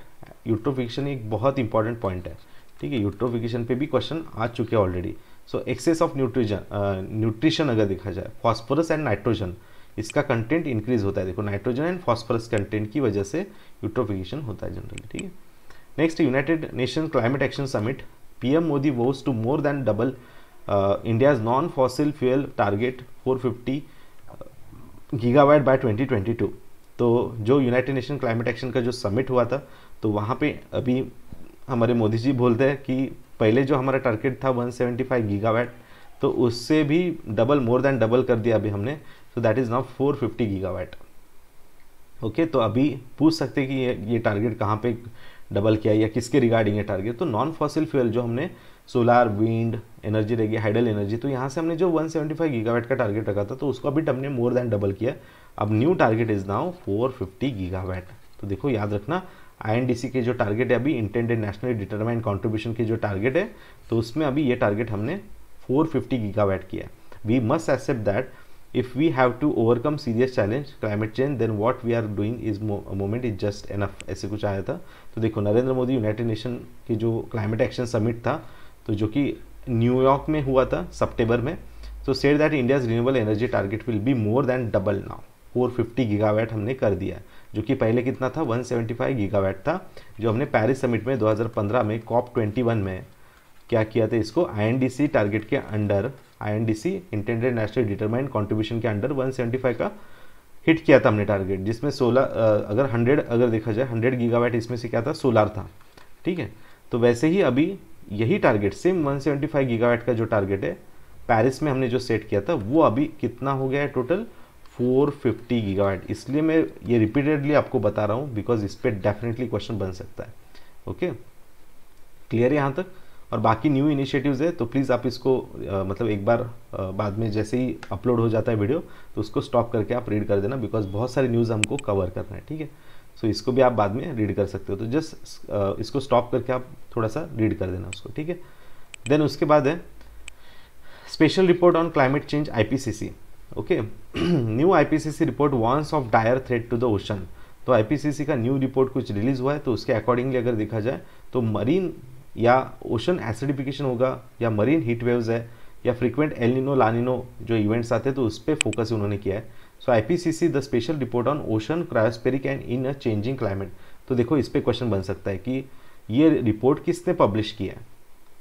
eutrophication एक बहुत इंपॉर्टेंट पॉइंट है ठीक है यूट्रोफिकेशन पे भी क्वेश्चन आ चुके हैं already so excess of nutrition nutrition अगर देखा जाए फॉस्फोरस एंड नाइट्रोजन इसका कंटेंट इंक्रीज होता है देखो नाइट्रोजन एंड फॉस्फोरस कंटेंट की वजह से यूट्रोफिकेशन होता है जनरली ठीक है next United Nation climate action summit PM Modi vows to more than double India's non fossil fuel target 450 gigawatt by 2022 तो जो यूनाइटेड नेशन क्लाइमेट एक्शन का जो समिट हुआ था तो वहाँ पे अभी हमारे मोदी जी बोलते हैं कि पहले जो हमारा टारगेट था 175 सेवेंटी तो उससे भी डबल मोर देन डबल कर दिया अभी हमने so that is now 450 gigawatt okay तो अभी पूछ सकते कि ये ये टारगेट कहाँ पे डबल किया या किसके रिगार्डिंग है टारगेट तो नॉन फॉसिल फ्यूल जो हमने सोलार विंड एनर्जी रहेगी हाइडल एनर्जी तो यहाँ से हमने जो 175 सेवेंटी का टारगेट रखा था तो उसको अभी हमने मोर देन डबल किया अब new target is now 450 fifty तो देखो याद रखना आई के जो टारगेट है अभी इंटेंडेड नेशनल डिटरमाइंड कॉन्ट्रीब्यूशन के जो टारगेट है तो उसमें अभी ये टारगेट हमने 450 गीगावाट किया we must accept that if we have to overcome serious challenge climate change then what we are doing is moment is just enough ऐसे कुछ आया था तो देखो नरेंद्र मोदी यूनाइटेड नेशन की जो क्लाइमेट एक्शन समिट था तो जो कि न्यूयॉर्क में हुआ था सप्टेम्बर में तो said that India's renewable energy target will be more than double now 450 gigawatt हमने कर दिया है जो कि पहले कितना था 175 सेवेंटी था जो हमने पेरिस समिट में 2015 में कॉप 21 में क्या किया था इसको आई टारगेट के under I intended national determined contribution के अंडर 175 का हिट किया था हमने टारगेट जिसमें 16 अगर 100 अगर देखा जाए 100 गीगावैट इसमें से क्या था सोलार था ठीक है तो वैसे ही अभी यही टारगेट सेम 175 सेवेंटी का जो टारगेट है पेरिस में हमने जो सेट किया था वो अभी कितना हो गया है टोटल फोर फिफ्टी गीगावाइट इसलिए मैं ये रिपीटेडली आपको बता रहा हूँ बिकॉज इस पर डेफिनेटली क्वेश्चन बन सकता है ओके क्लियर यहाँ तक और बाकी न्यू इनिशिएटिव्स है तो प्लीज़ आप इसको आ, मतलब एक बार आ, बाद में जैसे ही अपलोड हो जाता है वीडियो तो उसको स्टॉप करके आप रीड कर देना बिकॉज बहुत सारे न्यूज़ हमको कवर करना है ठीक है सो इसको भी आप बाद में रीड कर सकते हो तो जस्ट इसको स्टॉप करके आप थोड़ा सा रीड कर देना उसको ठीक है देन उसके बाद है special report on climate change IPCC okay new IPCC report warns of dire threat to the ocean तो आईपीसीसी का न्यू रिपोर्ट कुछ रिलीज हुआ है तो उसके अकॉर्डिंगली अगर देखा जाए तो मरीन या ओशन एसिडिफिकेशन होगा या मरीन हीट वेव्स है या फ्रीक्वेंट एलिनो लानिनो जो इवेंट्स आते हैं तो उस पर फोकस उन्होंने किया है so IPCC the special report on ocean cryospheric and in a changing climate तो देखो इस पर क्वेश्चन बन सकता है कि ये रिपोर्ट किसने पब्लिश किया है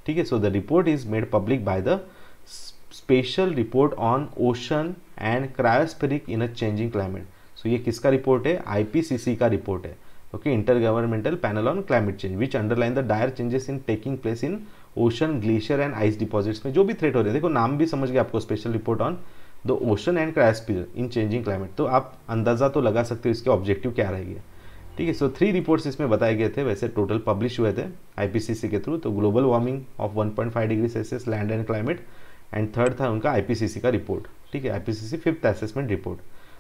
ठीक है so the report is made public by the special report on ocean and cryospheric in a changing climate so ये किसका रिपोर्ट है आईपीसीसी का रिपोर्ट है okay inter governmental panel on climate change which underline the dire changes in taking place in ocean glacier and ice deposits में जो भी threat हो रहे हैं देखो नाम भी समझ गया आपको special report on the ocean and cryosphere in changing climate तो आप अंदाजा तो लगा सकते हो इसके ऑब्जेक्टिव क्या रहेगी ठीक है सो थ्री रिपोर्ट्स इसमें बताए गए थे वैसे टोटल पब्लिश हुए थे आईपीसीसी के थ्रू तो global warming of 1.5 degree Celsius land and climate and third था उनका आईपीसीसी का रिपोर्ट ठीक है आईपीसीसी फिफ्थ असेसमेंट रिपोर्ट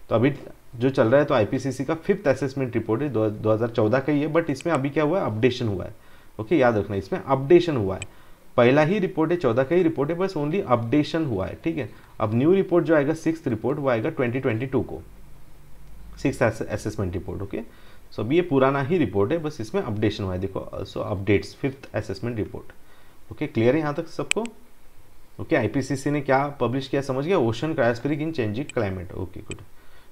तो अभी जो चल रहा है तो आईपीसीसी का फिफ्थ असेसमेंट रिपोर्ट है दो हज़ार चौदह का ही है बट इसमें अभी क्या हुआ है अपडेशन हुआ है ओके याद रखना इसमें अपडेशन हुआ है पहला ही रिपोर्ट है चौदह का ही रिपोर्ट है बस ओनली अपडेशन हुआ है ठीक है अब न्यू रिपोर्ट जो आएगा सिक्स रिपोर्ट वो आएगा ट्वेंटी ट्वेंटी टू को six assessment report okay so अभी ये पुराना ही रिपोर्ट है बस इसमें अपडेशन हुआ है देखो so updates fifth assessment report okay clear है यहाँ तक सबको ओके आईपीसीसी ने क्या पब्लिश किया समझ गया ocean cryospheric in changing climate okay good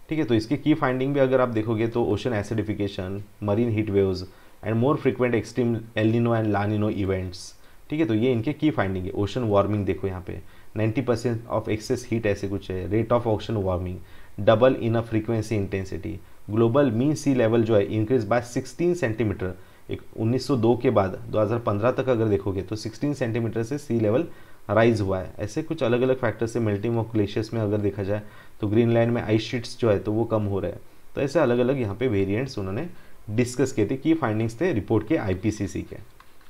ठीक है तो इसकी की फाइंडिंग भी अगर आप देखोगे तो ocean acidification marine heat waves and more frequent extreme El Nino and La Nina events ठीक है तो ये इनके की फाइंडिंग है ओशन वार्मिंग देखो यहाँ पे 90% परसेंट ऑफ एक्सेस हीट ऐसे कुछ है rate of ocean warming double in a frequency intensity global mean sea level जो है इंक्रीज बाय 16 सेंटीमीटर एक 1902 के बाद 2015 तक अगर देखोगे तो 16 सेंटीमीटर से सी लेवल राइज हुआ है ऐसे कुछ अलग अलग फैक्टर्स से मेल्टिंग ऑफ ग्लेशियर्स में अगर देखा जाए तो ग्रीनलैंड में आइस शीट्स जो है तो वो कम हो रहे हैं तो ऐसे अलग अलग यहाँ पे वेरिएंट्स उन्होंने डिस्कस किए थे की फाइंडिंग्स थे रिपोर्ट के आईपीसीसी के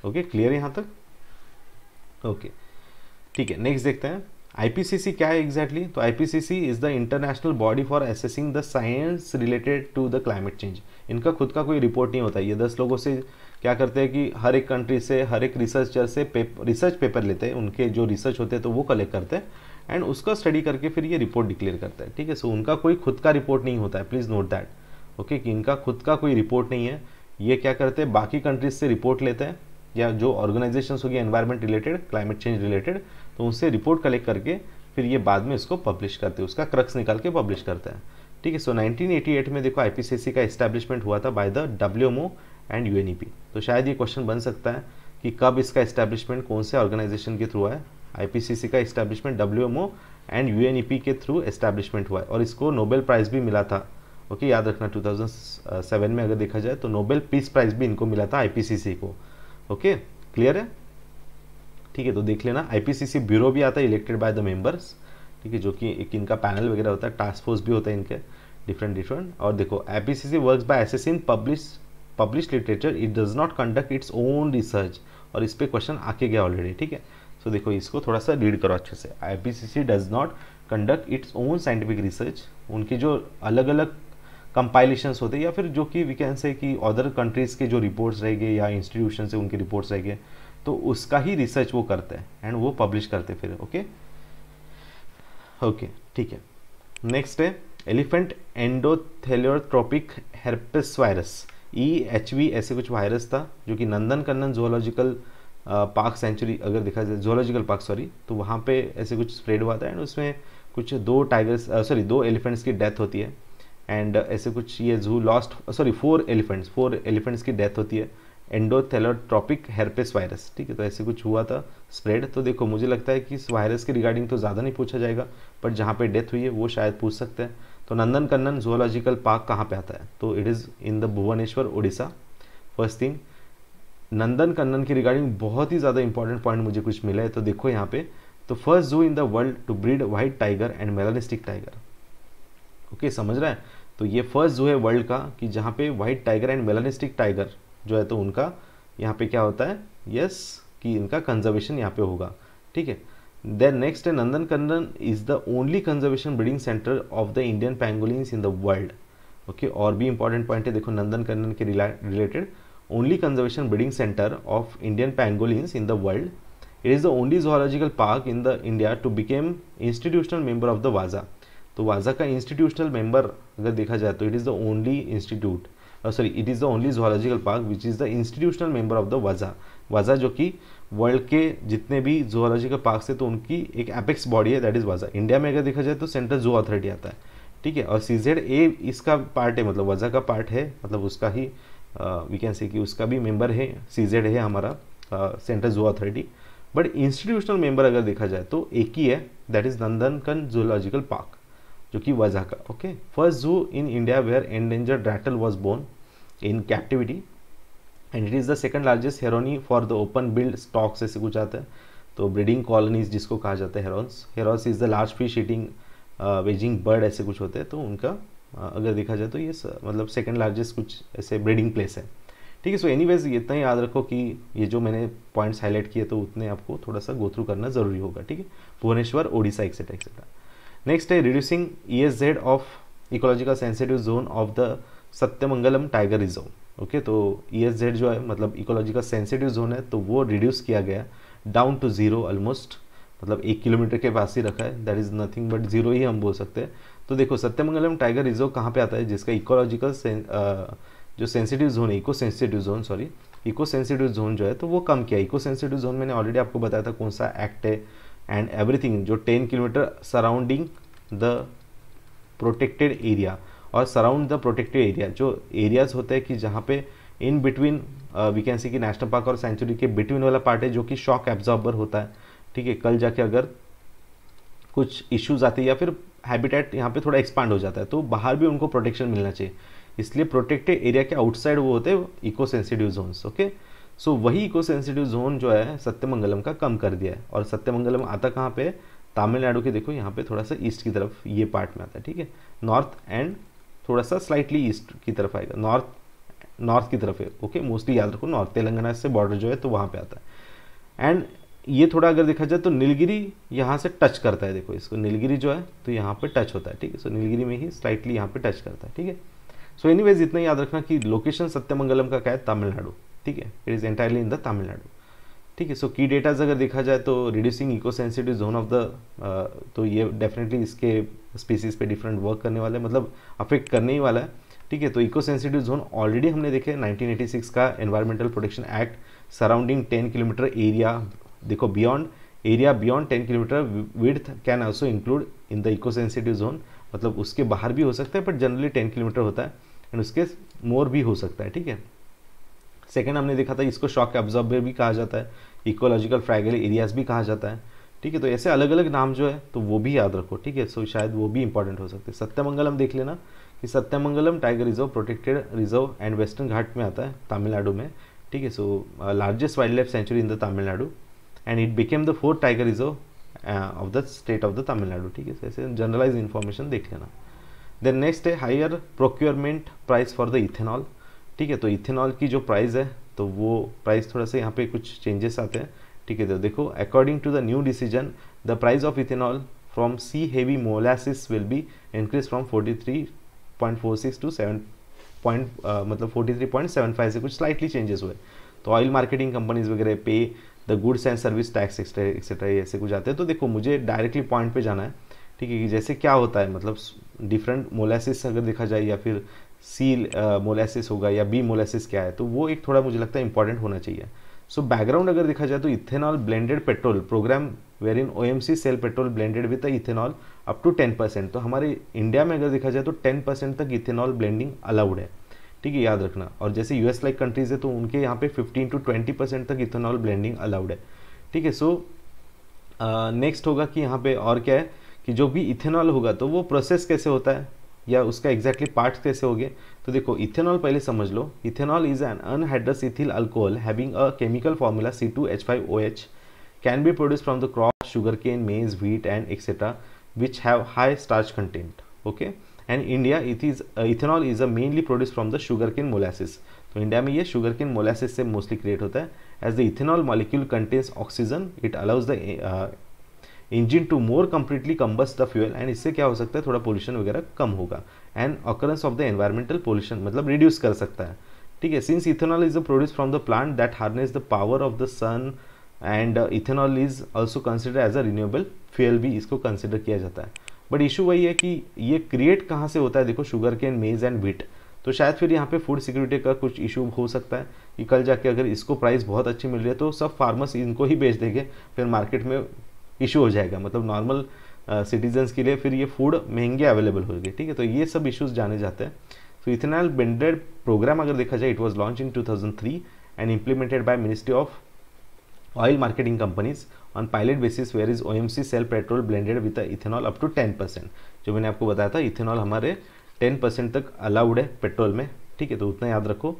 ओके क्लियर यहाँ तक ओके ठीक है नेक्स्ट देखते हैं आईपीसीसी क्या है एग्जैक्टली exactly? तो IPCC is the international body for assessing the science related to the climate change इनका खुद का कोई रिपोर्ट नहीं होता ये दस लोगों से क्या करते हैं कि हर एक कंट्री से हर एक रिसर्चर से पेप, रिसर्च पेपर लेते हैं उनके जो रिसर्च होते हैं तो वो कलेक्ट करते हैं एंड उसका स्टडी करके फिर ये रिपोर्ट डिक्लेयर करते हैं ठीक है सो उनका कोई खुद का रिपोर्ट नहीं होता है प्लीज़ नोट दैट ओके कि इनका खुद का कोई रिपोर्ट नहीं है ये क्या करते हैं बाकी कंट्रीज से रिपोर्ट लेते हैं या जो ऑर्गेनाइजेशन होगी environment related climate change related तो उनसे रिपोर्ट कलेक्ट करके फिर ये बाद में इसको पब्लिश करते हैं उसका क्रक्स निकाल के पब्लिश करते हैं ठीक है सो 1988 में देखो आईपीसीसी का इस्टेब्लिशमेंट हुआ था by the WMO and U e तो शायद ये क्वेश्चन बन सकता है कि कब इसका इस्टेब्लिशमेंट कौन से ऑर्गेनाइजेशन के थ्रू है आई का इस्टेब्लिशमेंट डब्ल्यू एंड यू के थ्रू इस्टेब्लिशमेंट हुआ है और इसको नोबेल प्राइज़ भी मिला था ओके okay, याद रखना 2007 में अगर देखा जाए तो नोबेल पीस प्राइज़ भी इनको मिला था आईपीसीसी को ओके okay, क्लियर है ठीक है तो देख लेना आईपीसीसी ब्यूरो भी आता है इलेक्टेड बाय द मेंबर्स ठीक है जो कि एक इनका पैनल वगैरह होता है टास्क फोर्स भी होता है इनके डिफरेंट डिफरेंट और देखो IPCC works by assessing publish publish literature it does not conduct its own research और इस पर क्वेश्चन आके गया ऑलरेडी ठीक है सो so, देखो इसको थोड़ा सा रीड करो अच्छे से I P C C does not conduct its own scientific research उनके जो अलग अलग कंपाइलेशंस होते हैं या फिर जो कि वी कैन से कि अदर कंट्रीज़ के जो रिपोर्ट्स रहेंगे या इंस्टीट्यूशन से उनके रिपोर्ट्स रहेंगे तो उसका ही रिसर्च वो करते हैं एंड वो पब्लिश करते फिर ओके ओके ठीक है नेक्स्ट है elephant endotheliotropic herpes virus E H V ऐसे कुछ वायरस था जो कि Nandan Kanan zoological park sanctuary अगर देखा जाए जोलॉजिकल पार्क सॉरी तो वहाँ पे ऐसे कुछ स्प्रेड हुआ था एंड उसमें कुछ दो टाइगर्स सॉरी दो एलिफेंट्स की डेथ होती है एंड ऐसे कुछ ये zoo lost sorry four elephants four elephants की डेथ होती है एंडोथेलोट्रॉपिक हेरपेस वायरस ठीक है तो ऐसे कुछ हुआ था स्प्रेड तो देखो मुझे लगता है कि इस वायरस के रिगार्डिंग तो ज़्यादा नहीं पूछा जाएगा बट जहाँ पे डेथ हुई है वो शायद पूछ सकते हैं तो नंदन जुअलॉजिकल पार्क कहाँ पे आता है तो it is in the Bhubaneswar Orissa first thing Nandan की रिगार्डिंग बहुत ही ज़्यादा इंपॉर्टेंट पॉइंट मुझे कुछ मिला है तो देखो यहाँ पे तो first zoo in the world to breed white tiger and melanistic tiger okay समझ रहा है तो ये फर्स्ट जू है वर्ल्ड का कि जहाँ पे white tiger and melanistic tiger जो है तो उनका यहाँ पे क्या होता है यस yes, कि इनका कंजर्वेशन यहाँ पे होगा ठीक है नेक्स्ट है Nandan Nandankandan is the only conservation breeding centre of the Indian pangolins in the world okay और भी इंपॉर्टेंट पॉइंट है देखो नंदन नंदनकनन के related only conservation breeding centre of Indian pangolins in the world it is the only zoological park in the India to became institutional member of the वाजा तो वाजा का institutional member अगर देखा जाए तो it is the only institute sorry it is the only zoological park which is the institutional member of the वाजा वाजा जो कि वर्ल्ड के जितने भी जोलॉजिकल पार्क थे तो उनकी एक एपेक्स बॉडी है दैट इज़ वाजा इंडिया में अगर देखा जाए तो सेंट्रल जू अथॉरिटी आता है ठीक है और सी जेड ए इसका पार्ट है मतलब वजह का पार्ट है मतलब उसका ही वी कैन से कि उसका भी मेंबर है सी जेड है हमारा central zoo authority but institutional member अगर देखा जाए तो एक ही है that is Nandankanan zoological park जो कि वजह का okay first zoo in India where endanger ratel was born in captivity and it is the second largest heronry for the open billed stork से कुछ आता है तो ब्रीडिंग कॉलोनीज जिसको कहा जाता है herons herons is the large fish eating wading bird ऐसे कुछ होते हैं तो उनका uh, अगर देखा जाए तो ये मतलब सेकेंड लार्जेस्ट कुछ ऐसे ब्रीडिंग प्लेस है ठीक है सो एनी वेज इतना ही याद रखो कि ये जो मैंने पॉइंट्स हाईलाइट किए तो उतने आपको थोड़ा सा गो थ्रू करना जरूरी होगा ठीक है Bhubaneswar Odisha etcetera etcetera next है reducing E S Z of ecological sensitive zone of the Sathyamangalam tiger reserve okay तो ई एस जेड जो है मतलब इकोलॉजिकल सेंसिटिव जोन है तो वो रिड्यूस किया गया डाउन टू ज़ीरो ऑलमोस्ट मतलब एक किलोमीटर के पास ही रखा है that is nothing but zero ही हम बोल सकते हैं तो देखो सत्यमंगलम टाइगर रिजर्व कहाँ पे आता है जिसका इकोलॉजिकल uh, जो सेंसिटिव जोन है eco sensitive zone sorry eco sensitive zone जो है तो वो कम किया इको सेंसिटिव जोन मैंने ऑलरेडी आपको बताया था कौन सा एक्ट है एंड एवरीथिंग जो ten kilometre surrounding the protected area और सराउंड द प्रोटेक्टेड एरिया जो एरियाज होते हैं कि जहाँ पे in between we can see national park और सेंचुरी के बिटवीन वाला पार्ट है जो कि शॉक एब्जॉर्बर होता है ठीक है कल जाके अगर कुछ इश्यूज आते हैं या फिर हैबिटेट यहाँ पे थोड़ा एक्सपांड हो जाता है तो बाहर भी उनको प्रोटेक्शन मिलना चाहिए इसलिए प्रोटेक्टेड एरिया के आउटसाइड वो होते हैं eco sensitive zones okay so वही इको सेंसिटिव जोन जो है सत्यमंगलम का कम कर दिया है और सत्यमंगलम आता कहाँ पे तमिलनाडु के देखो यहाँ पे थोड़ा सा ईस्ट की तरफ ये पार्ट में आता है ठीक है नॉर्थ एंड थोड़ा सा स्लाइटली ईस्ट की तरफ आएगा नॉर्थ नॉर्थ की तरफ है ओके मोस्टली याद रखो नॉर्थ तेलंगाना से बॉर्डर जो है तो वहाँ पे आता है एंड ये थोड़ा अगर देखा जाए तो नीलगिरी यहाँ से टच करता है देखो इसको नीलगिरी जो है तो यहाँ पर टच होता है ठीक है सो नीलगिरी में ही स्लाइटली यहाँ पर टच करता है ठीक है सो एनी इतना याद रखना कि लोकेशन सत्यमंगलम का क्या है तमिलनाडु ठीक है it is entirely in the Tamil Nadu ठीक है सो की डेटाज अगर देखा जाए तो reducing eco sensitive zone of the तो ये डेफिनेटली इसके स्पीसीज पे डिफरेंट वर्क करने वाला है मतलब अफेक्ट करने ही वाला है ठीक है तो इको सेंसिटिव जोन ऑलरेडी हमने देखे 1986 का environmental protection act surrounding 10 kilometre area देखो beyond area beyond 10 kilometre width can also include in the eco sensitive zone मतलब उसके बाहर भी हो सकता है बट जनरली 10 किलोमीटर होता है एंड उसके मोर भी हो सकता है ठीक है सेकेंड हमने देखा था इसको शॉक एब्जॉर्बर भी कहा जाता है इकोलॉजिकल फ्रैगल एरियाज भी कहा जाता है ठीक है तो ऐसे अलग अलग नाम जो है तो वो भी याद रखो ठीक है सो शायद वो भी इंपॉर्टेंट हो सकते हैं सत्यमंगलम देख लेना कि Sathyamangalam tiger reserve protected reserve and western Ghat में आता है तमिलनाडु में ठीक है so largest wildlife sanctuary in the Tamil Nadu and it became the fourth tiger reserve of the state of the Tamil Nadu ठीक है सो ऐसे जनरलाइज इन्फॉर्मेशन देख लेना देन नेक्स्ट है higher procurement price for the ethanol ठीक है तो इथेनॉल की जो प्राइस है तो वो प्राइस थोड़ा सा यहाँ पे कुछ चेंजेस आते हैं ठीक है तो देखो according to the new decision the price of ethanol from C heavy molasses will be increase from 43.46 to 7 point uh, मतलब 43.75 से कुछ स्लाइटली चेंजेस हुए तो ऑयल मार्केटिंग कंपनीज वगैरह पे the goods and service tax etcetera ऐसे कुछ आते हैं तो देखो मुझे डायरेक्टली पॉइंट पे जाना है ठीक है कि जैसे क्या होता है मतलब डिफरेंट मोलासिस अगर देखा जाए या फिर सी मोलेसिस होगा या बी मोलेसिस क्या है तो वो एक थोड़ा मुझे लगता है इंपॉर्टेंट होना चाहिए सो so, बैकग्राउंड अगर देखा जाए तो ethanol blended petrol programme wherein O M C sell petrol blended with ethanol up to ten percent तो हमारे इंडिया में अगर देखा जाए तो टेन परसेंट तक इथेनॉल ब्लेंडिंग अलाउड है ठीक है याद रखना और जैसे यूएस लाइक कंट्रीज है तो उनके यहाँ पे फिफ्टीन टू ट्वेंटी परसेंट तक इथेनॉल ब्लेंडिंग अलाउड है ठीक है सो नेक्स्ट होगा कि यहाँ पे और क्या है कि जो भी इथेनॉल होगा तो वो प्रोसेस कैसे होता है या उसका एग्जैक्टली पार्ट कैसे हो गए तो देखो इथेनॉल पहले समझ लो ethanol is an anhydrous ethyl alcohol having a chemical formula C two H five O H can be produce from the crop sugarcane maize wheat and etcetera which have high starch content okay and India eth is ethanol is a mainly produce from the sugarcane molasses तो India में ये sugarcane molasses से mostly create होता है as the ethanol molecule contains oxygen it allows the engine to more completely combust the fuel and इससे क्या हो सकता है थोड़ा पोल्यूशन वगैरह कम होगा and occurrence of the environmental pollution मतलब रिड्यूस कर सकता है ठीक है since ethanol is the produce from the plant that harness the power of the sun and ethanol is also consider as a renewable fuel भी इसको consider किया जाता है बट इशू वही है कि ये क्रिएट कहाँ से होता है देखो शुगर केन मेज एंड वीट तो शायद फिर यहाँ पे फूड सिक्योरिटी का कुछ इशू हो सकता है कि कल जाके अगर इसको प्राइस बहुत अच्छी मिल रही है तो सब फार्मर्स इनको ही बेच देंगे फिर मार्केट में इशू हो जाएगा मतलब नॉर्मल सिटीजन्स uh, के लिए फिर ये फूड महंगे अवेलेबल होगी ठीक है तो ये सब इश्यूज जाने जाते हैं तो इथेनॉल बेंडेड प्रोग्राम अगर देखा जाए it was launch in three and implemented by ministry of oil marketing companies on pilot basis where is O M C sell petrol blended with ethanol up to ten percent जो मैंने आपको बताया था ethanol हमारे ten percent तक allowed है petrol में ठीक है तो उतना याद रखो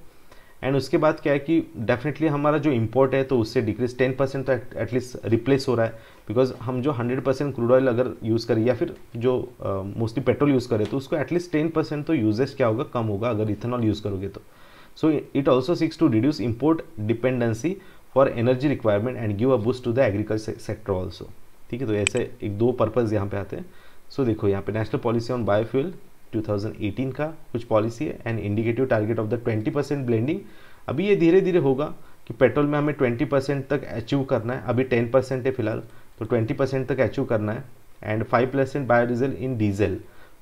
एंड उसके बाद क्या है कि डेफिनेटली हमारा जो इम्पोर्ट है तो उससे डिक्रीज टेन परसेंट तो एटलीस्ट रिप्लेस हो रहा है बिकॉज हम जो हंड्रेड परसेंट क्रूड ऑयल अगर यूज़ करें या फिर जो मोस्टली पेट्रोल यूज़ करें तो उसको एटलीस्ट टेन परसेंट तो यूजेज क्या होगा कम होगा अगर इथेनॉल यूज़ करोगे तो so it also seeks to reduce import dependency for energy requirement and give a boost to the agriculture sector also ठीक है तो ऐसे एक दो पर्पज़ यहाँ पे आते हैं सो so, देखो यहाँ पे नेशनल पॉलिसी ऑन बायोफ्यूल 2018 का कुछ पॉलिसी है and indicative target of the 20 percent blending अभी ये धीरे धीरे होगा कि पेट्रोल में हमें 20 परसेंट तक अचीव करना है अभी 10 परसेंट है फिलहाल तो 20 परसेंट तक अचीव करना है and 5 percent biodiesel in diesel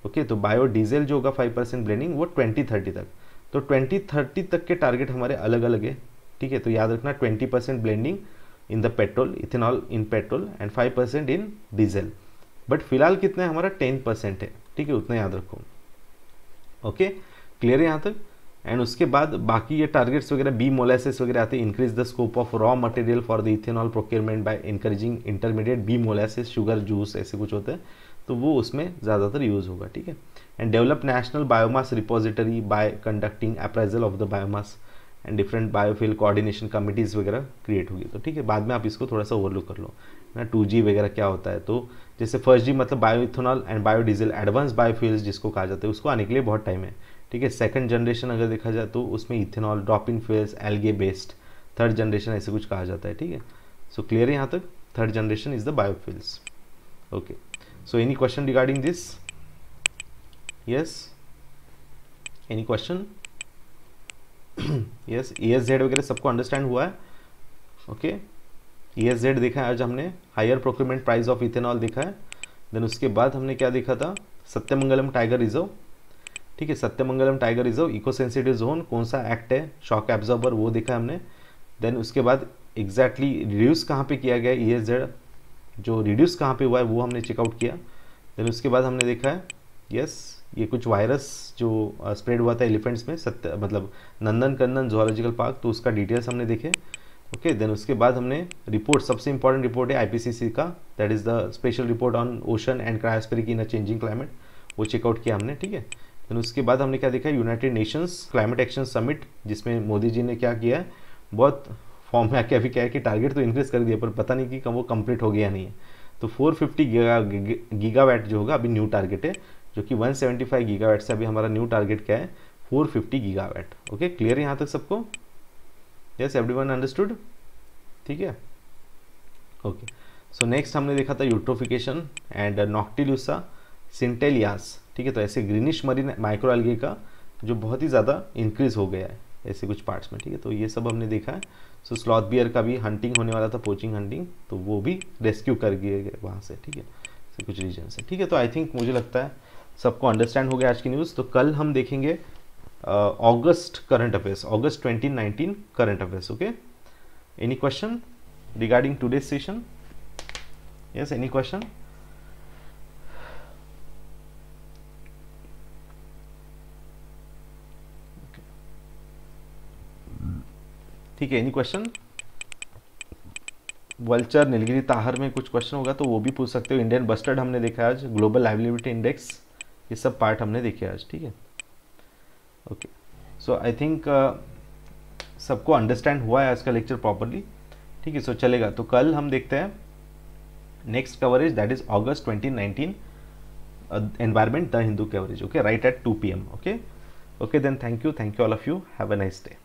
okay तो बायो डीजल जो होगा 5 परसेंट ब्लेंडिंग वो 2030 तक तो 2030 तक के टारगेट हमारे अलग अलग है ठीक है तो याद रखना 20 percent blending in the petrol ethanol in petrol and 5 percent in diesel but फिलहाल कितना है हमारा 10 परसेंट है ठीक है उतना याद रखो ओके क्लियर है यहाँ तक एंड उसके बाद बाकी ये टारगेट्स वगैरह बी मोलाइसिस वगैरह आते हैं increase the scope of raw material for the ethanol procurement by encouraging intermediate B molasses sugar juice ऐसे कुछ होते हैं तो वो उसमें ज़्यादातर यूज़ होगा ठीक है and develop national biomass repository by conducting appraisal of the biomass and different biofuel coordination committees वगैरह क्रिएट होगी तो ठीक है बाद में आप इसको थोड़ा सा ओवरलुक कर लो ना टू वगैरह क्या होता है तो जैसे फर्स्ट जी मतलब bioethanol and biodiesel advance biofuels जिसको कहा जाता है उसको आने के लिए बहुत टाइम है ठीक है सेकंड जनरेशन अगर देखा जाए तो उसमें ethanol drop in fuels algae based third generation ऐसे कुछ कहा जाता है ठीक है सो क्लियर है यहाँ तक third generation is the biofuels okay so any question regarding this yes any question yes E S Z वगैरह सबको अंडरस्टैंड हुआ है okay okay? E S Z देखा है आज हमने higher procurement price of ethanol देखा है देन उसके बाद हमने क्या देखा था सत्यमंगलम टाइगर रिजर्व ठीक है Sathyamangalam tiger reserve eco sensitive zone कौन सा एक्ट है शॉक एब्जॉर्बर वो देखा हमने देन उसके बाद एग्जैक्टली रिड्यूस कहाँ पे किया गया ई एस जेड जो रिड्यूस कहाँ पे हुआ है वो हमने चेकआउट किया देन उसके बाद हमने देखा है यस ये कुछ वायरस जो स्प्रेड हुआ था एलिफेंट्स में सत्य मतलब नंदन कंदन जोलॉजिकल पार्क तो उसका डिटेल्स हमने देखे ओके देन उसके बाद हमने रिपोर्ट सबसे इंपॉर्टेंट रिपोर्ट है आईपीसीसी का that is the special report on ocean and cryospheric in a changing climate वो चेकआउट किया हमने ठीक है देन उसके बाद हमने क्या देखा United Nations climate action summit जिसमें मोदी जी ने क्या किया है बहुत फॉर्म में आके अभी क्या है कि टारगेट तो इंक्रीज कर दिया पर पता नहीं कि वो कंप्लीट हो गया नहीं है तो 450 फिफ्टी गीगा गीगावैट जो होगा अभी न्यू टारगेट है जो कि 175 गीगावैट से अभी हमारा न्यू टारगेट क्या है 450 गीगावैट ओके क्लियर यहाँ तक सबको यस एवरी वन अंडरस्टूड ठीक है ओके सो नेक्स्ट हमने देखा था यूट्रोफिकेशन एंड नॉक्टिल्यूसा सिंटेलियास ठीक है तो ऐसे ग्रीनिश मरीन एल्गी का जो बहुत ही ज़्यादा इंक्रीज हो गया है ऐसे कुछ पार्ट्स में ठीक है तो ये सब हमने देखा है सो स्लॉथ बियर का भी हंटिंग होने वाला था पोचिंग हंटिंग तो वो भी रेस्क्यू कर गए वहाँ से ठीक है so, कुछ रीजन से ठीक है तो आई थिंक मुझे लगता है सबको अंडरस्टैंड हो गया आज की न्यूज़ तो कल हम देखेंगे August current affairs, August 2019 current affairs. Okay. Any question regarding today's session? Yes, any question? ठीक है any question vulture Nilgiri tahr में कुछ क्वेश्चन होगा तो वो भी पूछ सकते हो इंडियन बस्टर्ड हमने देखा आज ग्लोबल लाइवलीबिलिटी इंडेक्स ये सब पार्ट हमने देखे आज ठीक है ओके सो आई थिंक सबको अंडरस्टैंड हुआ है आज का लेक्चर प्रॉपरली ठीक है सो चलेगा तो कल हम देखते हैं next coverage that is August 2019 environment the Hindu coverage okay right at 2 PM okay okay then thank you thank you all of you have a nice day